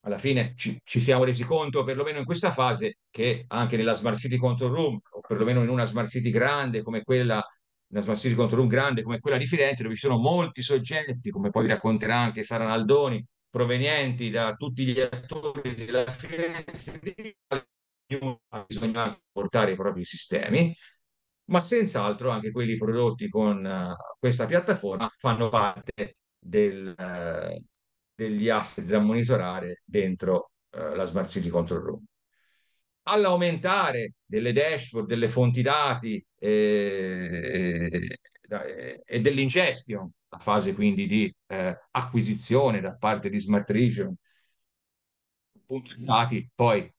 alla fine ci, ci, siamo resi conto, perlomeno in questa fase, che anche nella Smart City Control Room, o perlomeno in una Smart City grande come quella, una Smart City Control Room grande come quella di Firenze, dove ci sono molti soggetti, come poi racconterà anche Sara Naldoni, provenienti da tutti gli attori della Firenze, bisogna anche portare i propri sistemi, ma senz'altro anche quelli prodotti con uh, questa piattaforma fanno parte del, uh, degli asset da monitorare dentro eh, la Smart City Control Room. All'aumentare delle dashboard, delle fonti dati e, eh, e, eh, eh, e dell'ingestion, la fase quindi di eh, acquisizione da parte di Smart Region, appunto dati, poi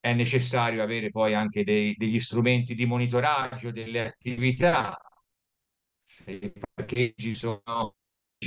è necessario avere poi anche dei, degli strumenti di monitoraggio delle attività, se i parcheggi sono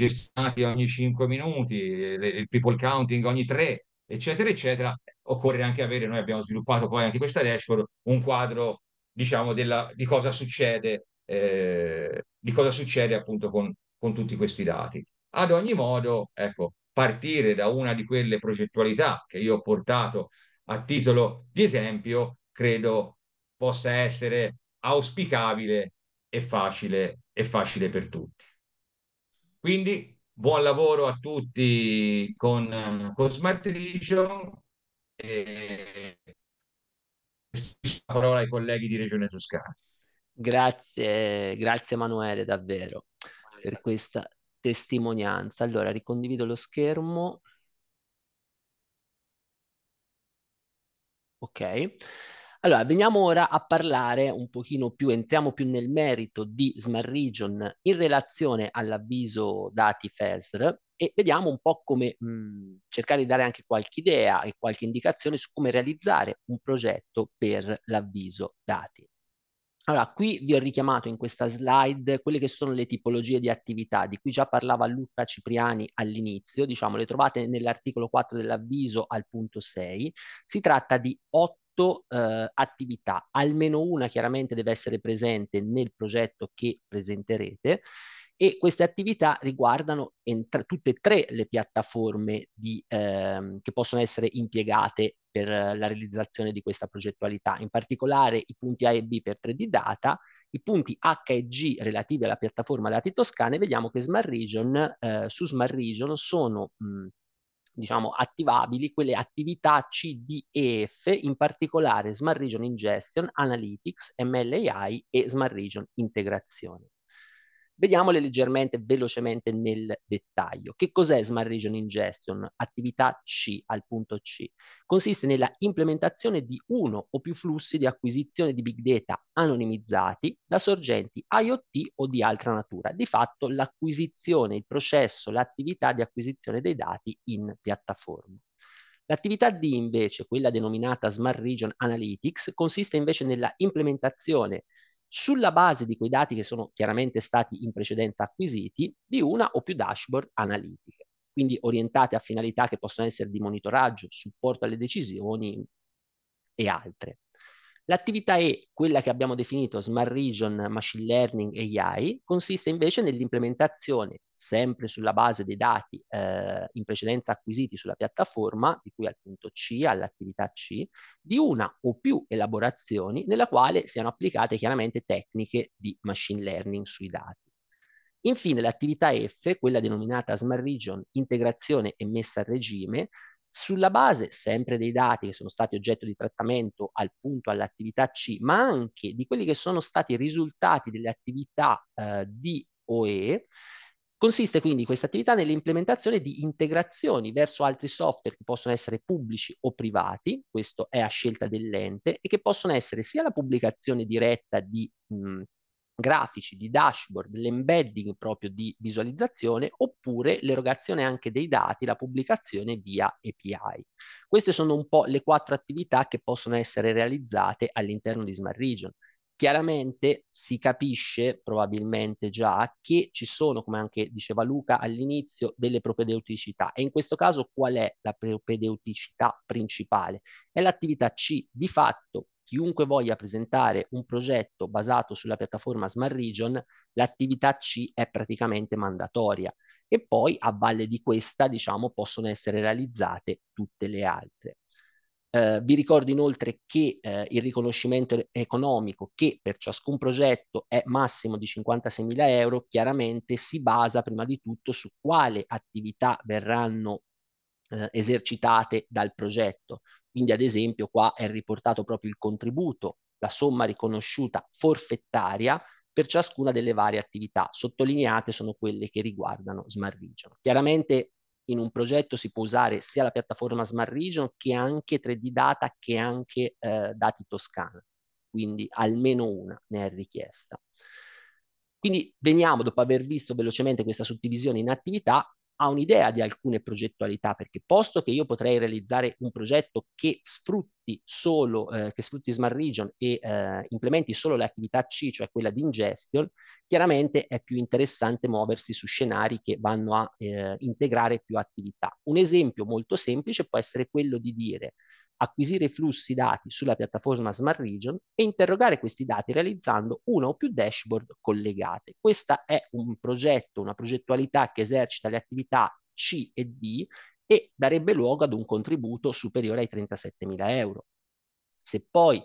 stati ogni 5 minuti, il people counting ogni 3, eccetera, eccetera, occorre anche avere, noi abbiamo sviluppato poi anche questa dashboard, un quadro, diciamo, della, di cosa succede, eh, di cosa succede appunto con, con, tutti questi dati. Ad ogni modo, ecco, partire da una di quelle progettualità che io ho portato a titolo di esempio, credo possa essere auspicabile e facile, e facile per tutti. Quindi buon lavoro a tutti con, con Smart Vision e la parola ai colleghi di Regione Toscana. Grazie, grazie Emanuele davvero per questa testimonianza. Allora, ricondivido lo schermo. Ok. Allora, veniamo ora a parlare un pochino più, entriamo più nel merito di Smart Region in relazione all'avviso dati FESR e vediamo un po' come mh, mhmm, cercare di dare anche qualche idea e qualche indicazione su come realizzare un progetto per l'avviso dati. Allora, qui vi ho richiamato in questa slide quelle che sono le tipologie di attività, di cui già parlava Luca Cipriani all'inizio, diciamo, le trovate nell'articolo 4 dell'avviso al punto 6. Si tratta di otto 8 eh, attività, almeno una chiaramente deve essere presente nel progetto che presenterete e queste attività riguardano tutte e tre le piattaforme di, ehm, che possono essere impiegate per la realizzazione di questa progettualità, in particolare i punti A e B per 3D Data, i punti H e G relativi alla piattaforma dati toscane, vediamo che Smart Region, eh, su Smart Region sono mh, diciamo, attivabili quelle attività CDEF, in particolare Smart Region Ingestion, Analytics, MLAI e Smart Region Integrazione. Vediamole leggermente, velocemente nel dettaglio. Che cos'è Smart Region Ingestion? Attività C al punto C. Consiste nella implementazione di uno o più flussi di acquisizione di big data anonimizzati da sorgenti IoT o di altra natura. Di fatto l'acquisizione, il processo, l'attività di acquisizione dei dati in piattaforma. L'attività D invece, quella denominata Smart Region Analytics, consiste invece nella implementazione sulla base di quei dati che sono chiaramente stati in precedenza acquisiti, di una o più dashboard analitiche, quindi orientate a finalità che possono essere di monitoraggio, supporto alle decisioni e altre. L'attività E, quella che abbiamo definito Smart Region, Machine Learning AI, consiste invece nell'implementazione, sempre sulla base dei dati eh, in precedenza acquisiti sulla piattaforma, di cui al punto C, all'attività C, di una o più elaborazioni nella quale siano applicate chiaramente tecniche di machine learning sui dati. Infine l'attività F, quella denominata Smart Region Integrazione e Messa a Regime, sulla base sempre dei dati che sono stati oggetto di trattamento al punto all'attività C, ma anche di quelli che sono stati i risultati delle attività eh, di OE, Consiste quindi questa attività nell'implementazione di integrazioni verso altri software che possono essere pubblici o privati, questo è a scelta dell'ente, e che possono essere sia la pubblicazione diretta di mh, grafici, di dashboard, l'embedding proprio di visualizzazione oppure l'erogazione anche dei dati, la pubblicazione via API. Queste sono un po' le quattro attività che possono essere realizzate all'interno di Smart Region. Chiaramente si capisce probabilmente già che ci sono, come anche diceva Luca all'inizio, delle propedeuticità e in questo caso qual è la propedeuticità principale? È l'attività C, di fatto chiunque voglia presentare un progetto basato sulla piattaforma Smart Region, l'attività C è praticamente mandatoria e poi a valle di questa, diciamo, possono essere realizzate tutte le altre. Eh, vi ricordo inoltre che eh, il riconoscimento economico che per ciascun progetto è massimo di 56.000 euro chiaramente si basa prima di tutto su quale attività verranno eh, esercitate dal progetto. Quindi ad esempio qua è riportato proprio il contributo, la somma riconosciuta forfettaria per ciascuna delle varie attività. Sottolineate sono quelle che riguardano Smart Region. Chiaramente in un progetto si può usare sia la piattaforma Smart Region che anche 3D Data che anche eh, Dati Toscana, quindi almeno una ne è richiesta. Quindi veniamo, dopo aver visto velocemente questa suddivisione in attività, ha un'idea di alcune progettualità, perché posto che io potrei realizzare un progetto che sfrutti solo, eh, che sfrutti Smart Region e eh, implementi solo le attività C, cioè quella di ingestion, chiaramente è più interessante muoversi su scenari che vanno a eh, integrare più attività. Un esempio molto semplice può essere quello di dire acquisire i flussi dati sulla piattaforma Smart Region e interrogare questi dati realizzando una o più dashboard collegate. Questa è un progetto, una progettualità che esercita le attività C e D e darebbe luogo ad un contributo superiore ai 37.000 euro. Se poi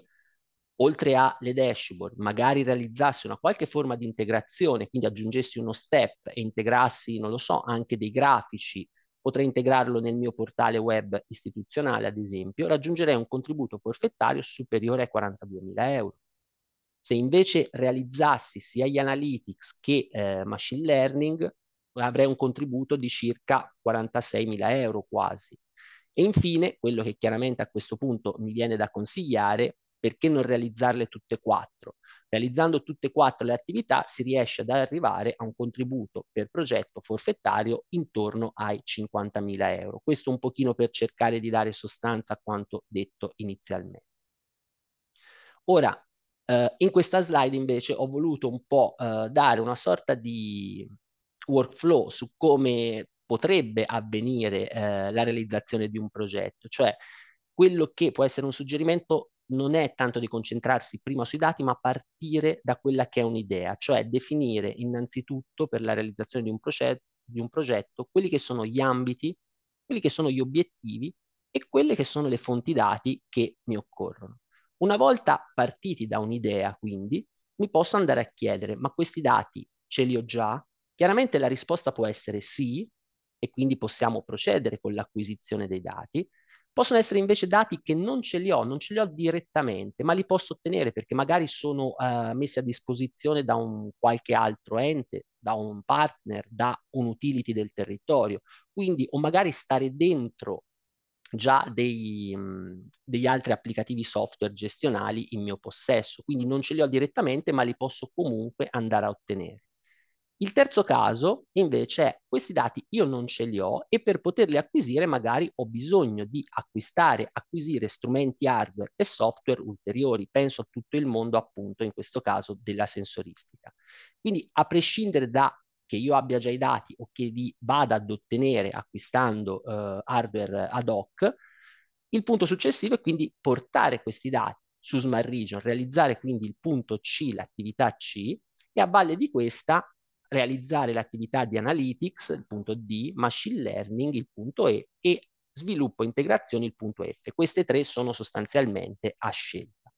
oltre alle dashboard, magari realizzassi una qualche forma di integrazione, quindi aggiungessi uno step e integrassi, non lo so, anche dei grafici Potrei integrarlo nel mio portale web istituzionale, ad esempio, raggiungerei un contributo forfettario superiore ai 42.000 euro. Se invece realizzassi sia gli analytics che eh, machine learning, avrei un contributo di circa 46.000 euro quasi. E infine, quello che chiaramente a questo punto mi viene da consigliare perché non realizzarle tutte e quattro? Realizzando tutte e quattro le attività si riesce ad arrivare a un contributo per progetto forfettario intorno ai 50.000 euro. Questo un pochino per cercare di dare sostanza a quanto detto inizialmente. Ora, eh, in questa slide invece ho voluto un po' eh, dare una sorta di workflow su come potrebbe avvenire eh, la realizzazione di un progetto, cioè quello che può essere un suggerimento non è tanto di concentrarsi prima sui dati, ma partire da quella che è un'idea, cioè definire innanzitutto per la realizzazione di un, progetto, di un progetto quelli che sono gli ambiti, quelli che sono gli obiettivi e quelle che sono le fonti dati che mi occorrono. Una volta partiti da un'idea, quindi, mi posso andare a chiedere, ma questi dati ce li ho già? Chiaramente la risposta può essere sì, e quindi possiamo procedere con l'acquisizione dei dati, Possono essere invece dati che non ce li ho, non ce li ho direttamente, ma li posso ottenere perché magari sono eh, messi a disposizione da un qualche altro ente, da un partner, da un utility del territorio. Quindi o magari stare dentro già dei, mh, mm, degli altri applicativi software gestionali in mio possesso, quindi non ce li ho direttamente, ma li posso comunque andare a ottenere. Il terzo caso invece è questi dati io non ce li ho e per poterli acquisire magari ho bisogno di acquistare, acquisire strumenti hardware e software ulteriori. Penso a tutto il mondo appunto in questo caso della sensoristica. Quindi a prescindere da che io abbia già i dati o che vi vada ad ottenere acquistando eh, hardware ad hoc, il punto successivo è quindi portare questi dati su Smart Region, realizzare quindi il punto C, l'attività C, e a valle di questa realizzare l'attività di analytics, il punto D, machine learning, il punto E, e sviluppo e integrazioni, il punto F. Queste tre sono sostanzialmente a scelta.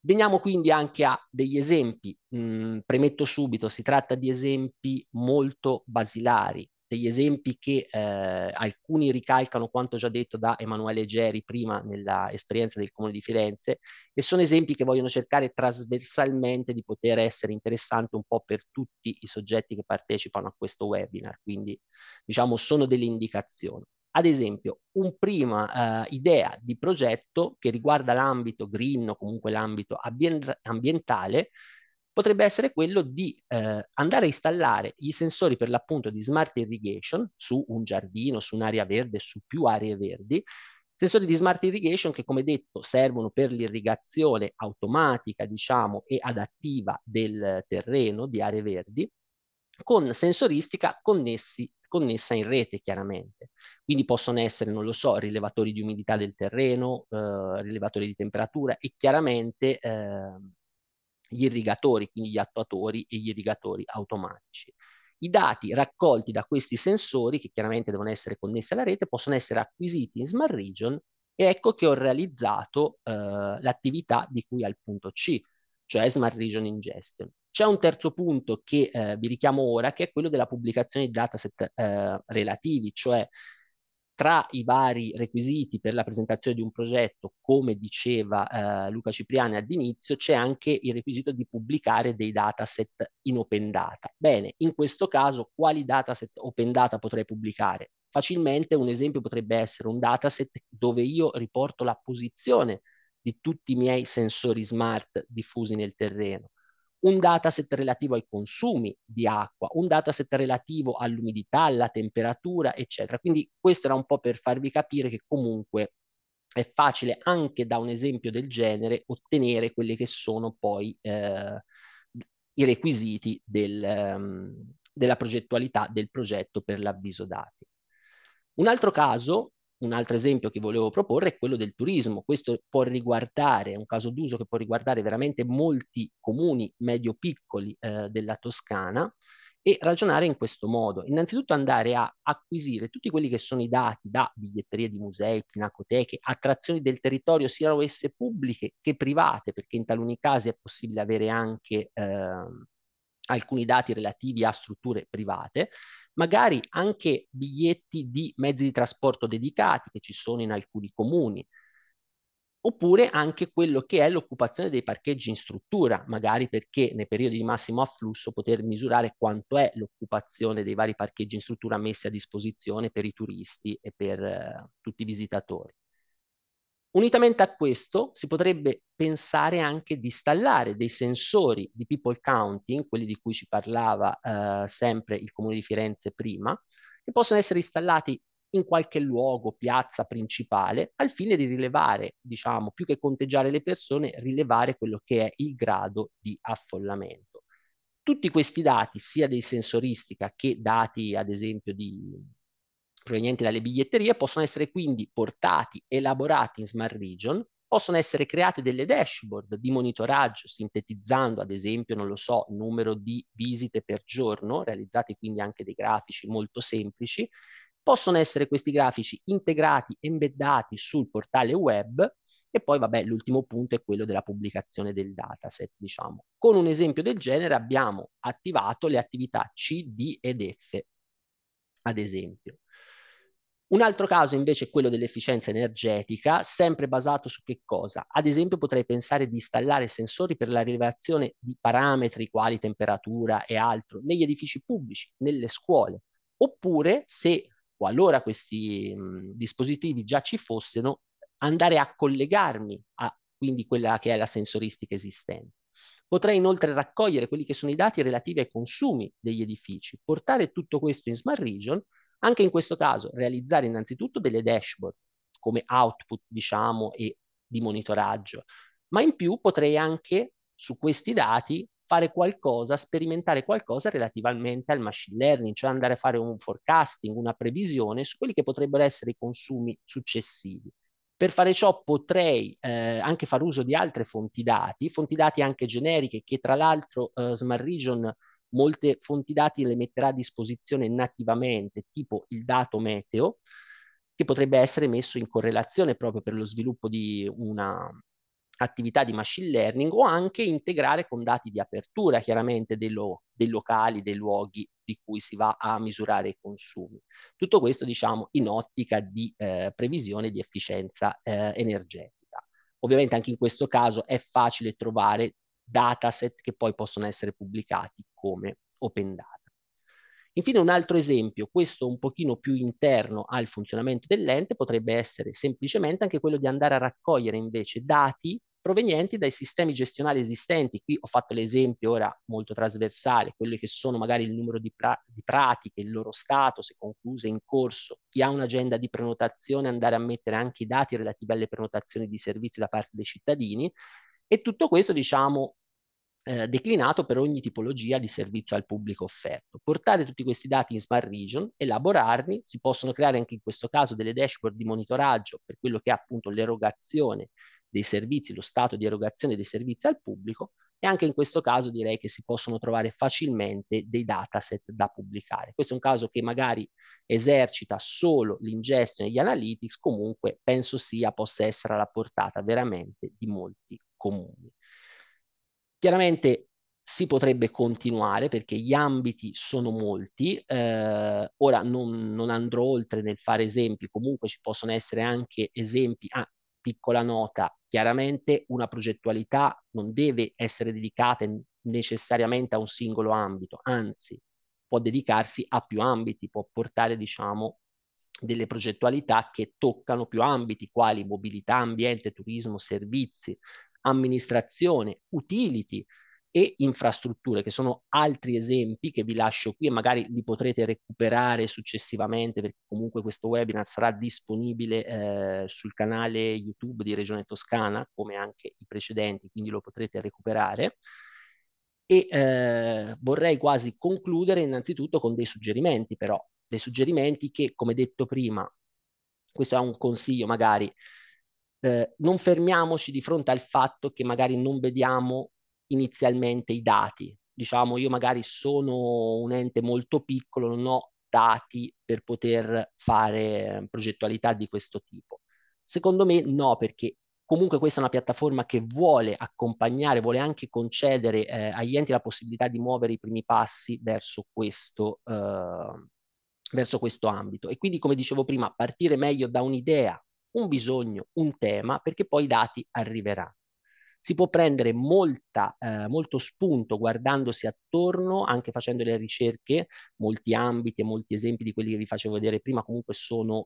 Veniamo quindi anche a degli esempi. Mm, premetto subito, si tratta di esempi molto basilari, degli esempi che eh, alcuni ricalcano quanto già detto da Emanuele Geri prima nella esperienza del Comune di Firenze e sono esempi che vogliono cercare trasversalmente di poter essere interessanti un po' per tutti i soggetti che partecipano a questo webinar, quindi diciamo sono delle indicazioni ad esempio, un prima eh, idea di progetto che riguarda l'ambito green o comunque l'ambito ambien ambientale potrebbe essere quello di eh, andare a installare i sensori per l'appunto di smart irrigation su un giardino, su un'area verde, su più aree verdi, Sensori di smart irrigation che, come detto, servono per l'irrigazione automatica, diciamo, e adattiva del terreno di aree verdi, con sensoristica connessi, connessa in rete, chiaramente. Quindi possono essere, non lo so, rilevatori di umidità del terreno, eh, rilevatori di temperatura e chiaramente eh, gli irrigatori, quindi gli attuatori e gli irrigatori automatici. I dati raccolti da questi sensori, che chiaramente devono essere connessi alla rete, possono essere acquisiti in Smart Region e ecco che ho realizzato eh, l'attività di cui al punto C, cioè Smart Region Ingestion. C'è un terzo punto che eh, vi richiamo ora, che è quello della pubblicazione di dataset eh, relativi, cioè tra i vari requisiti per la presentazione di un progetto, come diceva eh, Luca Cipriani all'inizio, c'è anche il requisito di pubblicare dei dataset in open data. Bene, in questo caso quali dataset open data potrei pubblicare? Facilmente un esempio potrebbe essere un dataset dove io riporto la posizione di tutti i miei sensori smart diffusi nel terreno un dataset relativo ai consumi di acqua, un dataset relativo all'umidità, alla temperatura, eccetera. Quindi questo era un po' per farvi capire che comunque è facile anche da un esempio del genere ottenere quelli che sono poi eh, i requisiti del, um, della progettualità del progetto per l'avviso dati. Un altro caso un altro esempio che volevo proporre è quello del turismo. Questo può riguardare, è un caso d'uso che può riguardare veramente molti comuni medio-piccoli eh, della Toscana e ragionare in questo modo. Innanzitutto andare a acquisire tutti quelli che sono i dati da biglietterie di musei, pinacoteche, attrazioni del territorio, siano esse pubbliche che private, perché in taluni casi è possibile avere anche... Eh, alcuni dati relativi a strutture private, magari anche biglietti di mezzi di trasporto dedicati che ci sono in alcuni comuni, oppure anche quello che è l'occupazione dei parcheggi in struttura, magari perché nei periodi di massimo afflusso poter misurare quanto è l'occupazione dei vari parcheggi in struttura messi a disposizione per i turisti e per eh, tutti i visitatori. Unitamente a questo si potrebbe pensare anche di installare dei sensori di people counting, quelli di cui ci parlava eh, sempre il Comune di Firenze prima, che possono essere installati in qualche luogo, piazza principale, al fine di rilevare, diciamo, più che conteggiare le persone, rilevare quello che è il grado di affollamento. Tutti questi dati, sia dei sensoristica che dati ad esempio di provenienti dalle biglietterie possono essere quindi portati, elaborati in smart region, possono essere create delle dashboard di monitoraggio, sintetizzando ad esempio, non lo so, il numero di visite per giorno, realizzati quindi anche dei grafici molto semplici, possono essere questi grafici integrati, embeddati sul portale web e poi vabbè l'ultimo punto è quello della pubblicazione del dataset, diciamo. Con un esempio del genere abbiamo attivato le attività C, D ed F, ad esempio. Un altro caso invece è quello dell'efficienza energetica, sempre basato su che cosa? Ad esempio potrei pensare di installare sensori per la rilevazione di parametri quali temperatura e altro negli edifici pubblici, nelle scuole, oppure se qualora questi mh, dispositivi già ci fossero, andare a collegarmi a quindi quella che è la sensoristica esistente. Potrei inoltre raccogliere quelli che sono i dati relativi ai consumi degli edifici, portare tutto questo in smart region anche in questo caso, realizzare innanzitutto delle dashboard come output, diciamo, e di monitoraggio, ma in più potrei anche su questi dati fare qualcosa, sperimentare qualcosa relativamente al machine learning, cioè andare a fare un forecasting, una previsione su quelli che potrebbero essere i consumi successivi. Per fare ciò potrei eh, anche far uso di altre fonti dati, fonti dati anche generiche che tra l'altro eh, Smart Region molte fonti dati le metterà a disposizione nativamente, tipo il dato meteo, che potrebbe essere messo in correlazione proprio per lo sviluppo di una attività di machine learning o anche integrare con dati di apertura chiaramente dei, lo, dei locali, dei luoghi di cui si va a misurare i consumi. Tutto questo diciamo in ottica di eh, previsione di efficienza eh, energetica. Ovviamente anche in questo caso è facile trovare dataset che poi possono essere pubblicati come open data. Infine un altro esempio, questo un pochino più interno al funzionamento dell'ente, potrebbe essere semplicemente anche quello di andare a raccogliere invece dati provenienti dai sistemi gestionali esistenti. Qui ho fatto l'esempio ora molto trasversale, quelli che sono magari il numero di, pra di pratiche, il loro stato, se concluse, in corso. Chi ha un'agenda di prenotazione andare a mettere anche i dati relativi alle prenotazioni di servizi da parte dei cittadini e tutto questo, diciamo, eh, declinato per ogni tipologia di servizio al pubblico offerto. Portare tutti questi dati in Smart Region, elaborarli, si possono creare anche in questo caso delle dashboard di monitoraggio per quello che è appunto l'erogazione dei servizi, lo stato di erogazione dei servizi al pubblico e anche in questo caso direi che si possono trovare facilmente dei dataset da pubblicare. Questo è un caso che magari esercita solo l'ingesto negli analytics, comunque penso sia possa essere alla portata veramente di molti comuni. Chiaramente si potrebbe continuare perché gli ambiti sono molti, eh, ora non, non, andrò oltre nel fare esempi, comunque ci possono essere anche esempi, ah, piccola nota, chiaramente una progettualità non deve essere dedicata necessariamente a un singolo ambito, anzi può dedicarsi a più ambiti, può portare diciamo delle progettualità che toccano più ambiti quali mobilità, ambiente, turismo, servizi, amministrazione, utility e infrastrutture, che sono altri esempi che vi lascio qui e magari li potrete recuperare successivamente, perché comunque questo webinar sarà disponibile eh, sul canale YouTube di Regione Toscana, come anche i precedenti, quindi lo potrete recuperare. E eh, vorrei quasi concludere innanzitutto con dei suggerimenti, però, dei suggerimenti che, come detto prima, questo è un consiglio magari eh, non fermiamoci di fronte al fatto che magari non vediamo inizialmente i dati. Diciamo, io magari sono un ente molto piccolo, non ho dati per poter fare progettualità di questo tipo. Secondo me no, perché comunque questa è una piattaforma che vuole accompagnare, vuole anche concedere eh, agli enti la possibilità di muovere i primi passi verso questo, eh, verso questo ambito. E quindi, come dicevo prima, partire meglio da un'idea un bisogno, un tema, perché poi i dati arriveranno. Si può prendere molta, eh, molto spunto guardandosi attorno, anche facendo le ricerche, molti ambiti e molti esempi di quelli che vi facevo vedere prima comunque sono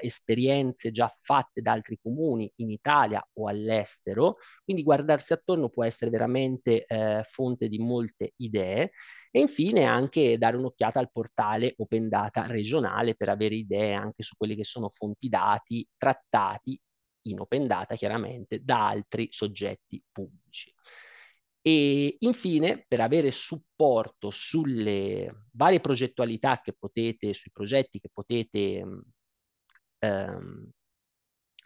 eh, esperienze già fatte da altri comuni in Italia o all'estero, quindi guardarsi attorno può essere veramente eh, fonte di molte idee e infine anche dare un'occhiata al portale Open Data regionale per avere idee anche su quelli che sono fonti dati trattati in Open Data chiaramente da altri soggetti pubblici. E infine, per avere supporto sulle varie progettualità che potete, sui progetti che potete ehm,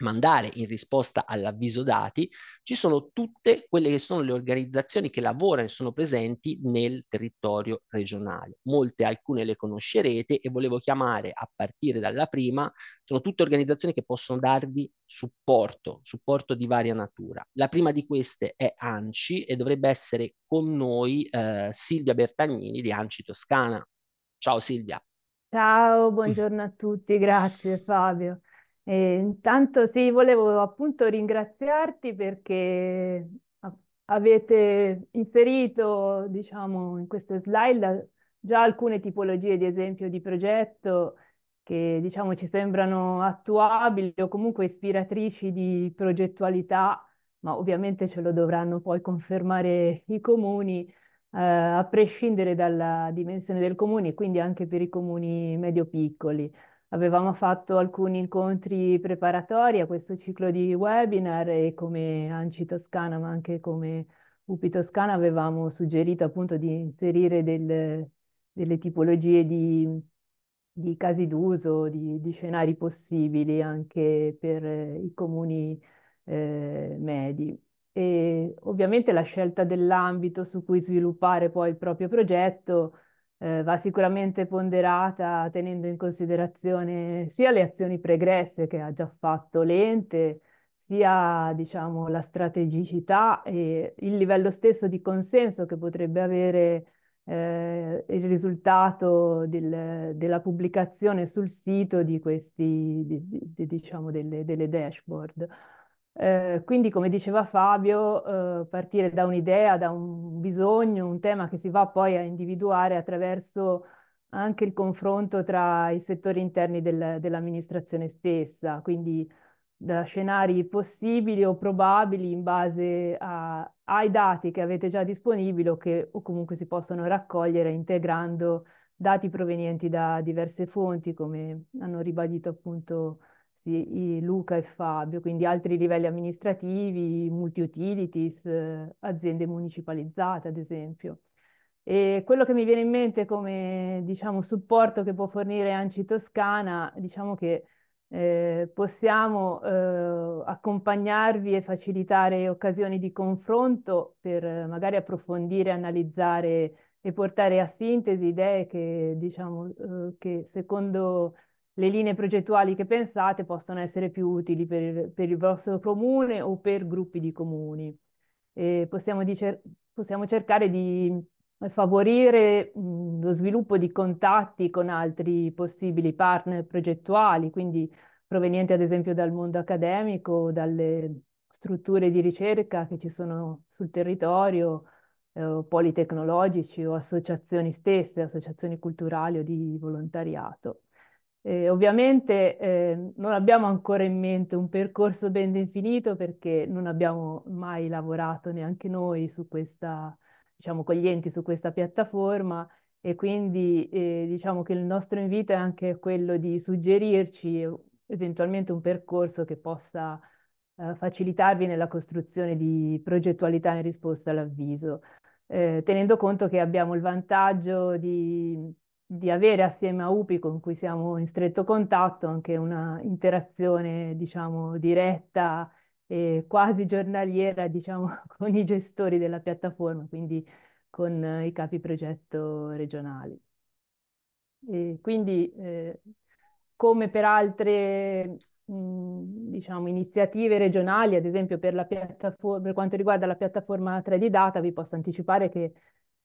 mandare in risposta all'avviso dati, ci sono tutte quelle che sono le organizzazioni che lavorano e sono presenti nel territorio regionale. Molte, alcune le conoscerete e volevo chiamare a partire dalla prima, sono tutte organizzazioni che possono darvi supporto, supporto di varia natura. La prima di queste è ANCI e dovrebbe essere con noi eh, Silvia Bertagnini di ANCI Toscana. Ciao Silvia. Ciao, buongiorno [LAUGHS] a tutti, grazie Fabio. Eh, intanto sì, volevo appunto ringraziarti perché avete inserito, diciamo, in queste slide già alcune tipologie di esempio di progetto che, diciamo, ci sembrano attuabili o comunque ispiratrici di progettualità, ma ovviamente ce lo dovranno poi confermare i comuni, eh, a prescindere dalla dimensione del comune, quindi anche per i comuni medio-piccoli. Avevamo fatto alcuni incontri preparatori a questo ciclo di webinar e come Anci Toscana, ma anche come UPI Toscana, avevamo suggerito appunto di inserire del, delle tipologie di, di casi d'uso, di, di, scenari possibili anche per eh, i comuni eh, medi. E ovviamente la scelta dell'ambito su cui sviluppare poi il proprio progetto eh, va sicuramente ponderata tenendo in considerazione sia le azioni pregresse che ha già fatto l'ente, sia diciamo, la strategicità e il livello stesso di consenso che potrebbe avere eh, il risultato del, della pubblicazione sul sito di questi, di, di, diciamo, delle, delle, dashboard. Eh, quindi, come diceva Fabio, eh, partire da un'idea, da un bisogno, un tema che si va poi a individuare attraverso anche il confronto tra i settori interni del, dell'amministrazione stessa, quindi da scenari possibili o probabili in base a, ai dati che avete già disponibili o che o comunque si possono raccogliere integrando dati provenienti da diverse fonti, come hanno ribadito appunto ragazzi, Luca e Fabio, quindi altri livelli amministrativi, multi-utilities, eh, aziende municipalizzate, ad esempio. E quello che mi viene in mente come, diciamo, supporto che può fornire Anci Toscana, diciamo che eh, possiamo eh, accompagnarvi e facilitare occasioni di confronto per eh, magari approfondire, analizzare e portare a sintesi idee che, diciamo, eh, che secondo le linee progettuali che pensate possono essere più utili per il, per il vostro comune o per gruppi di comuni. Possiamo, dicer, possiamo, cercare di eh, favorire lo sviluppo di contatti con altri possibili partner progettuali, quindi provenienti ad esempio dal mondo accademico, dalle strutture di ricerca che ci sono sul territorio, eh, politecnologici o associazioni stesse, associazioni culturali o di volontariato. Eh, ovviamente eh, non abbiamo ancora in mente un percorso ben definito perché non abbiamo mai lavorato neanche noi su questa, diciamo, con gli enti su questa piattaforma e quindi eh, diciamo che il nostro invito è anche quello di suggerirci eventualmente un percorso che possa eh, facilitarvi nella costruzione di progettualità in risposta all'avviso, eh, tenendo conto che abbiamo il vantaggio di di avere assieme a UPI con cui siamo in stretto contatto anche una interazione, diciamo, diretta e quasi giornaliera, diciamo, [LAUGHS] con i gestori della piattaforma, quindi con eh, i capi progetto regionali. E quindi, eh, come per altre diciamo, iniziative regionali, ad esempio per, per, quanto riguarda la piattaforma 3D Data, vi posso anticipare che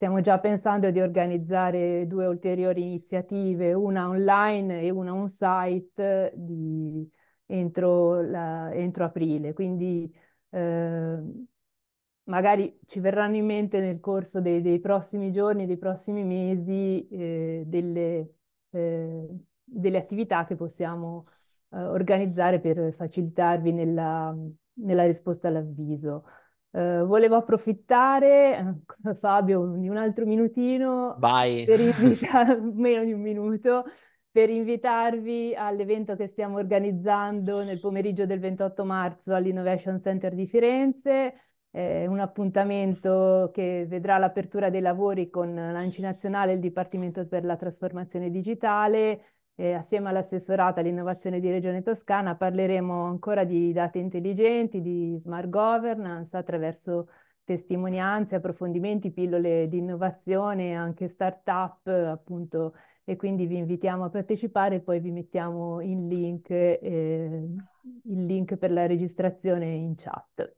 Stiamo già pensando di organizzare due ulteriori iniziative, una online e una on site di, entro, la, entro, aprile. Quindi eh, magari ci verranno in mente nel corso dei, dei prossimi giorni, dei prossimi mesi, eh, delle, eh, delle, attività che possiamo eh, organizzare per facilitarvi nella, nella risposta all'avviso. Eh, volevo approfittare, eh, [LAUGHS] Fabio, di un altro minutino, per invita- [LAUGHS] [LAUGHS] meno di un minuto, per invitarvi all'evento che stiamo organizzando nel pomeriggio del 28 marzo all'Innovation Center di Firenze. Eh, un appuntamento che vedrà l'apertura dei lavori con l'ANCI Nazionale e il Dipartimento per la Trasformazione Digitale eh, assieme all'assessorato all'innovazione di Regione Toscana parleremo ancora di date intelligenti, di smart governance attraverso testimonianze, approfondimenti, pillole di innovazione, anche start-up appunto e quindi vi invitiamo a partecipare e poi vi mettiamo il link, eh, il link per la registrazione in chat.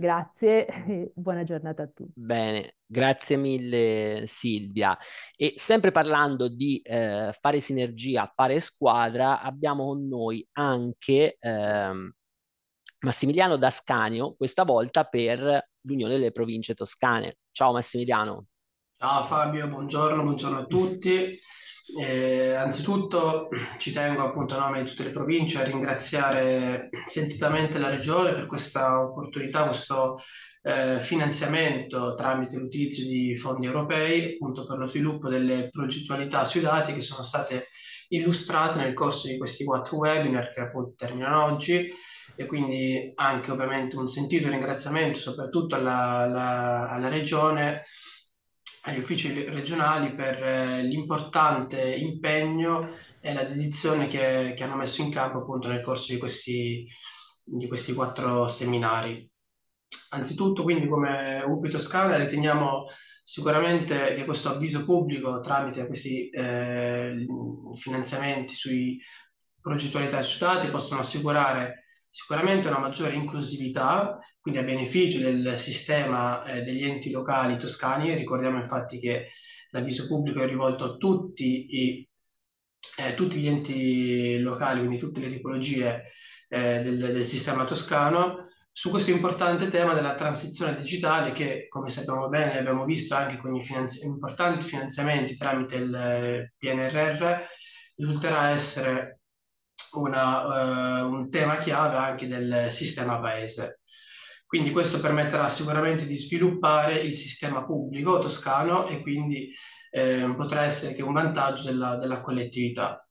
Grazie [LAUGHS] e buona giornata a tutti. Bene, grazie mille Silvia. E sempre parlando di eh, fare sinergia, fare squadra, abbiamo con noi anche ehm, Massimiliano Dascanio, questa volta per l'Unione delle Province Toscane. Ciao Massimiliano. Ciao Fabio, buongiorno, buongiorno a tutti. Eh, anzitutto ci tengo appunto a nome di tutte le province a ringraziare sentitamente la Regione per questa opportunità, questo eh, finanziamento tramite l'utilizzo di fondi europei appunto per lo sviluppo delle progettualità sui dati che sono state illustrate nel corso di questi quattro webinar che appunto terminano oggi e quindi anche ovviamente un sentito ringraziamento soprattutto alla, alla, alla Regione agli uffici regionali per eh, l'importante impegno e la dedizione che, che, hanno messo in campo appunto nel corso di questi, di questi quattro seminari. Anzitutto quindi come UPI Toscana riteniamo sicuramente che questo avviso pubblico tramite questi eh, finanziamenti sui progettualità e sui dati possano assicurare sicuramente una maggiore inclusività quindi a beneficio del sistema eh, degli enti locali toscani. Ricordiamo infatti che l'avviso pubblico è rivolto a tutti, i, eh, tutti gli enti locali, quindi tutte le tipologie eh, del, del, sistema toscano, su questo importante tema della transizione digitale che, come sappiamo bene, abbiamo visto anche con i finanzi- importanti finanziamenti tramite il eh, PNRR, risulterà essere una, uh, un tema chiave anche del sistema paese. Quindi questo permetterà sicuramente di sviluppare il sistema pubblico toscano e quindi eh, potrà essere anche un vantaggio della, della collettività.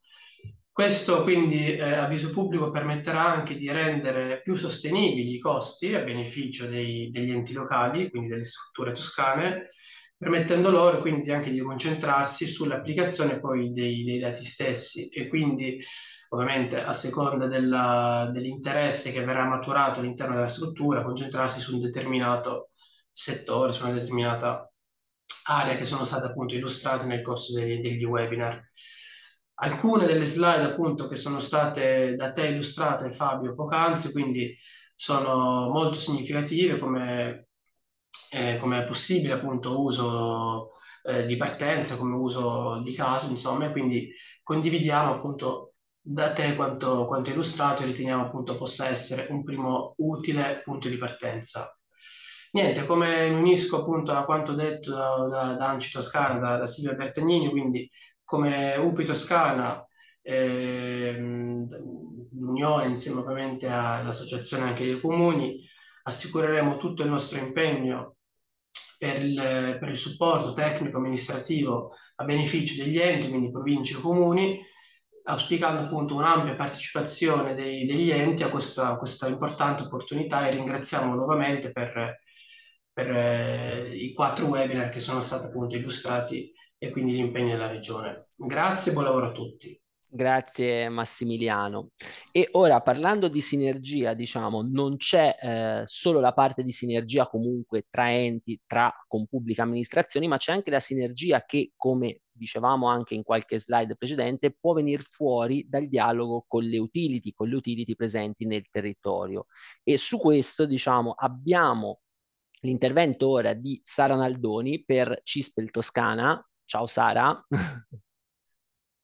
Questo quindi eh, avviso pubblico permetterà anche di rendere più sostenibili i costi a beneficio dei, degli enti locali, quindi delle strutture toscane, permettendo loro quindi anche di concentrarsi sull'applicazione poi dei, dei dati stessi e quindi ovviamente a seconda della, dell'interesse che verrà maturato all'interno della struttura, concentrarsi su un determinato settore, su una determinata area che sono state appunto illustrate nel corso degli, degli webinar. Alcune delle slide appunto che sono state da te illustrate Fabio poc'anzi, quindi sono molto significative come, eh, come possibile appunto uso eh, di partenza, come uso di caso, insomma, quindi condividiamo appunto da te quanto, quanto illustrato riteniamo appunto possa essere un primo utile punto di partenza. Niente, come mi unisco appunto a quanto detto da, da, da Anci Toscana, da, da Silvia Bertagnini, quindi come UPI Toscana, eh, l'Unione insieme ovviamente all'Associazione anche dei Comuni, assicureremo tutto il nostro impegno per il, per il supporto tecnico-amministrativo a beneficio degli enti, quindi province e comuni, auspicando appunto un'ampia partecipazione dei, degli enti a questa, questa, importante opportunità e ringraziamo nuovamente per, per eh, i quattro webinar che sono stati appunto illustrati e quindi l'impegno della Regione. Grazie e buon lavoro a tutti. Grazie Massimiliano. E ora parlando di sinergia, diciamo, non c'è eh, solo la parte di sinergia comunque tra enti, tra con pubbliche amministrazioni, ma c'è anche la sinergia che, come dicevamo anche in qualche slide precedente, può venire fuori dal dialogo con le utility, con le utility presenti nel territorio. E su questo, diciamo, abbiamo l'intervento ora di Sara Naldoni per Cispel Toscana. Ciao Sara. [LAUGHS]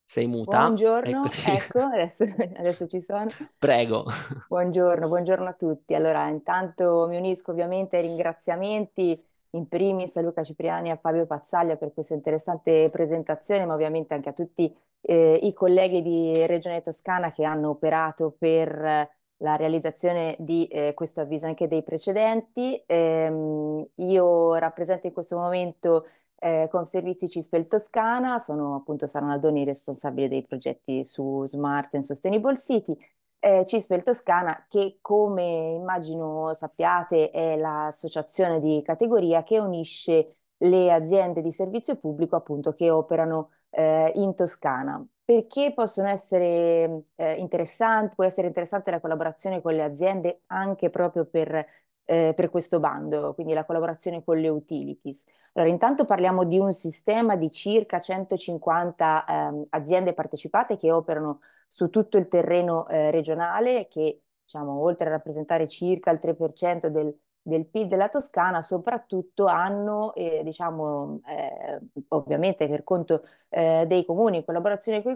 Sei muta? Buongiorno, ecco, ecco adesso, [LAUGHS] adesso, ci sono. Prego. Buongiorno, buongiorno a tutti. Allora, intanto mi unisco ovviamente ai ringraziamenti in primis a Luca Cipriani e a Fabio Pazzaglia per questa interessante presentazione, ma ovviamente anche a tutti eh, i colleghi di Regione Toscana che hanno operato per eh, la realizzazione di eh, questo avviso anche dei precedenti. Ehm, io rappresento in questo momento eh, Servizi Cispel Toscana, sono appunto Sara Naldoni responsabile dei progetti su Smart and Sustainable City, eh, Cispel Toscana che come immagino sappiate è l'associazione di categoria che unisce le aziende di servizio pubblico appunto che operano eh, in Toscana. Perché possono essere eh, interessanti, può essere interessante la collaborazione con le aziende anche proprio per eh, per questo bando, quindi la collaborazione con le utilities. Allora, intanto parliamo di un sistema di circa 150 ehm, aziende partecipate che operano su tutto il terreno eh, regionale, che diciamo, oltre a rappresentare circa il 3% del del PIL della Toscana soprattutto hanno, eh, diciamo, eh, ovviamente per conto eh, dei comuni, in collaborazione con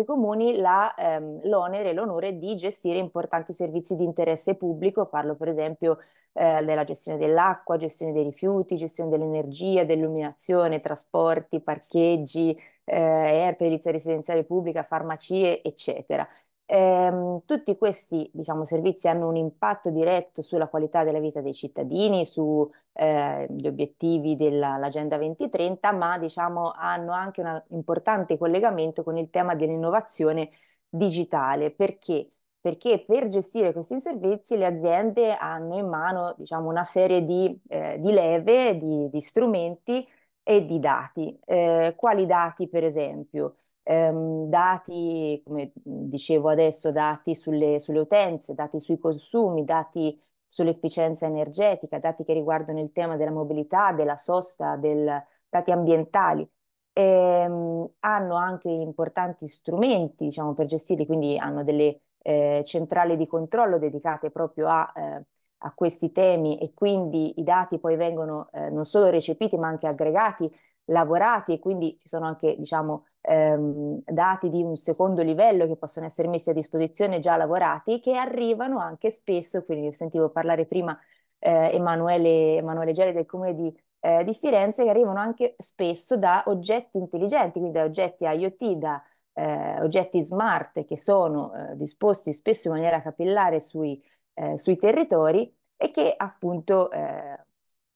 i comuni, ehm, l'onere ehm, e l'onore di gestire importanti servizi di interesse pubblico, parlo per esempio eh, della gestione dell'acqua, gestione dei rifiuti, gestione dell'energia, dell'illuminazione, trasporti, parcheggi, eh, perizia residenziale pubblica, farmacie, eccetera. Ehm, tutti questi, diciamo, servizi hanno un impatto diretto sulla qualità della vita dei cittadini, sugli ehm, eh, obiettivi dell'Agenda 2030, ma diciamo, hanno anche un importante collegamento con il tema dell'innovazione digitale. Perché? Perché per gestire questi servizi le aziende hanno in mano diciamo, una serie di, eh, di leve, di, di, strumenti e di dati. Eh, quali dati, per esempio? ehm, dati, come dicevo adesso, dati sulle, sulle utenze, dati sui consumi, dati sull'efficienza energetica, dati che riguardano il tema della mobilità, della sosta, del, dati ambientali. Ehm, hanno anche importanti strumenti, diciamo, per gestirli, quindi hanno delle eh, centrali di controllo dedicate proprio a, eh, a, questi temi e quindi i dati poi vengono eh, non solo recepiti ma anche aggregati lavorati e quindi ci sono anche diciamo, ehm, dati di un secondo livello che possono essere messi a disposizione già lavorati che arrivano anche spesso, quindi sentivo parlare prima eh, Emanuele, Emanuele Geli del comune di, eh, di, Firenze, che arrivano anche spesso da oggetti intelligenti, quindi da oggetti IoT, da eh, oggetti smart che sono eh, disposti spesso in maniera capillare sui, eh, sui territori e che appunto eh,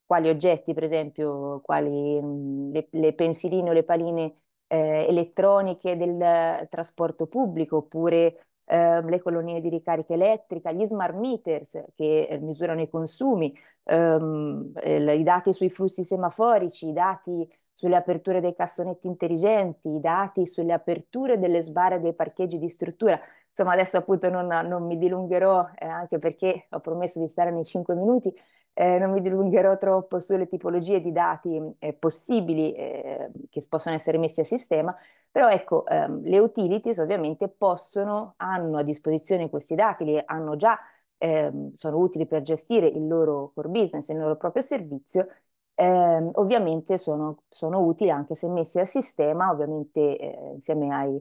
quali oggetti, per esempio, quali mh, mhmm, le, le pensiline o le paline eh, elettroniche del trasporto pubblico, oppure eh, le colonnine di ricarica elettrica, gli smart meters che eh, misurano i consumi, ehm, eh, i dati sui flussi semaforici, i dati sulle aperture dei cassonetti intelligenti, i dati sulle aperture delle sbarre e dei parcheggi di struttura. Insomma, adesso appunto non, non mi dilungherò eh, anche perché ho promesso di stare nei 5 minuti, eh, non mi dilungherò troppo sulle tipologie di dati mm, eh, possibili eh, che possono essere messi a sistema, però ecco, ehm, le utilities ovviamente possono, hanno a disposizione questi dati, li hanno già, ehm, sono utili per gestire il loro core business, il loro proprio servizio, ehm, ovviamente sono, sono, utili anche se messi a sistema, ovviamente eh, insieme ai,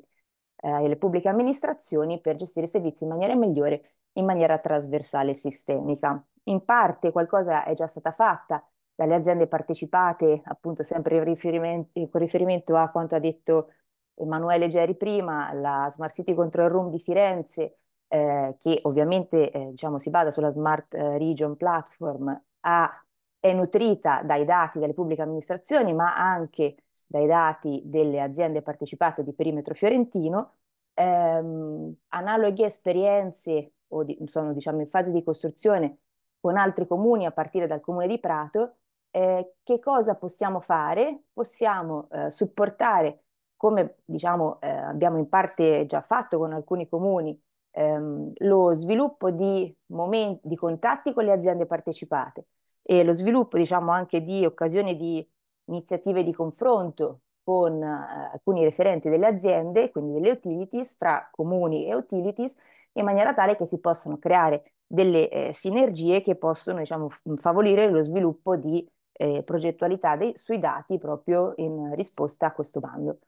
eh, alle pubbliche amministrazioni per gestire i servizi in maniera migliore, in maniera trasversale e sistemica in parte qualcosa è già stata fatta dalle aziende partecipate, appunto sempre in riferimento, con riferimento a quanto ha detto Emanuele Geri prima, la Smart City Control Room di Firenze, eh, che ovviamente eh, diciamo, si basa sulla Smart eh, Region Platform, ha, è nutrita dai dati delle pubbliche amministrazioni, ma anche dai dati delle aziende partecipate di perimetro fiorentino. Ehm, analoghe esperienze o di, sono diciamo, in fase di costruzione con altri comuni a partire dal comune di Prato, eh, che cosa possiamo fare? Possiamo eh, supportare, come diciamo, eh, abbiamo in parte già fatto con alcuni comuni, ehm, lo sviluppo di, momenti, di contatti con le aziende partecipate e lo sviluppo diciamo, anche di occasioni di iniziative di confronto con eh, alcuni referenti delle aziende, quindi delle utilities, fra comuni e utilities, in maniera tale che si possano creare delle eh, sinergie che possono diciamo, mhmm, favorire lo sviluppo di eh, progettualità dei, sui dati proprio in risposta a questo bando.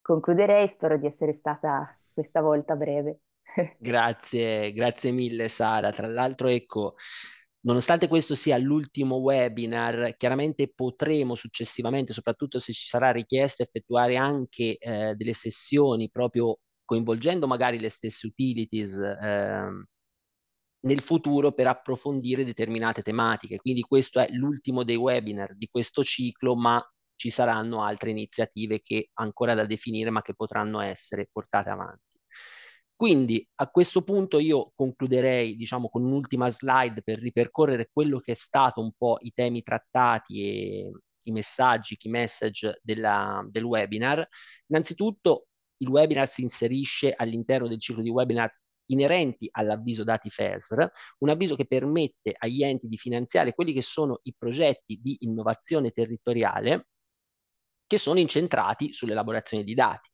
Concluderei, spero di essere stata questa volta breve. [LAUGHS] grazie, grazie mille Sara. Tra l'altro, ecco, Nonostante questo sia l'ultimo webinar, chiaramente potremo successivamente, soprattutto se ci sarà richiesta, effettuare anche eh, delle sessioni proprio coinvolgendo magari le stesse utilities eh, nel futuro per approfondire determinate tematiche. Quindi questo è l'ultimo dei webinar di questo ciclo, ma ci saranno altre iniziative che ancora da definire, ma che potranno essere portate avanti. Quindi a questo punto io concluderei diciamo, con un'ultima slide per ripercorrere quello che è stato un po' i temi trattati e i messaggi, key message della, del webinar. Innanzitutto il webinar si inserisce all'interno del ciclo di webinar inerenti all'avviso dati FESR, un avviso che permette agli enti di finanziare quelli che sono i progetti di innovazione territoriale che sono incentrati sull'elaborazione di dati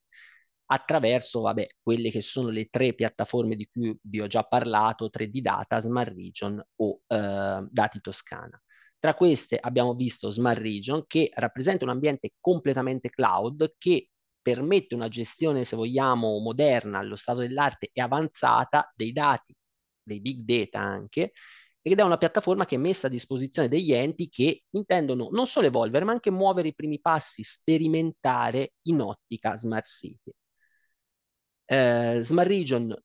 attraverso vabbè, quelle che sono le tre piattaforme di cui vi ho già parlato, 3D Data, Smart Region o eh, Dati Toscana. Tra queste abbiamo visto Smart Region che rappresenta un ambiente completamente cloud che permette una gestione, se vogliamo, moderna allo stato dell'arte e avanzata dei dati, dei big data anche, ed è una piattaforma che è messa a disposizione degli enti che intendono non solo evolvere, ma anche muovere i primi passi, sperimentare in ottica Smart City. Eh, Smart Region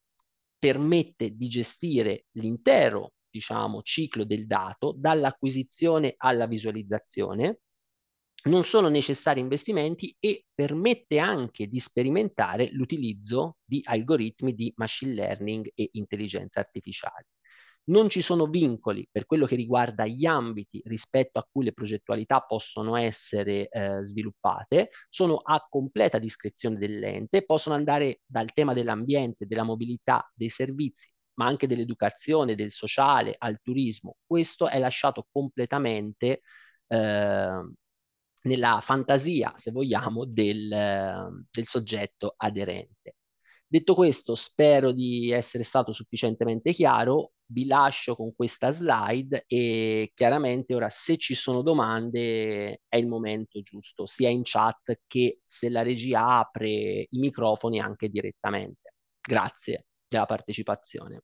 permette di gestire l'intero diciamo, ciclo del dato, dall'acquisizione alla visualizzazione, non sono necessari investimenti e permette anche di sperimentare l'utilizzo di algoritmi di machine learning e intelligenza artificiale. Non ci sono vincoli per quello che riguarda gli ambiti rispetto a cui le progettualità possono essere eh, sviluppate, sono a completa discrezione dell'ente, possono andare dal tema dell'ambiente, della mobilità, dei servizi, ma anche dell'educazione, del sociale, al turismo. Questo è lasciato completamente eh, nella fantasia, se vogliamo, del, del soggetto aderente. Detto questo, spero di essere stato sufficientemente chiaro, vi lascio con questa slide e chiaramente ora se ci sono domande è il momento giusto, sia in chat che se la regia apre i microfoni anche direttamente. Grazie della partecipazione.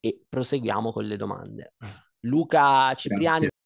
E proseguiamo con le domande. Luca Cipriani. Grazie.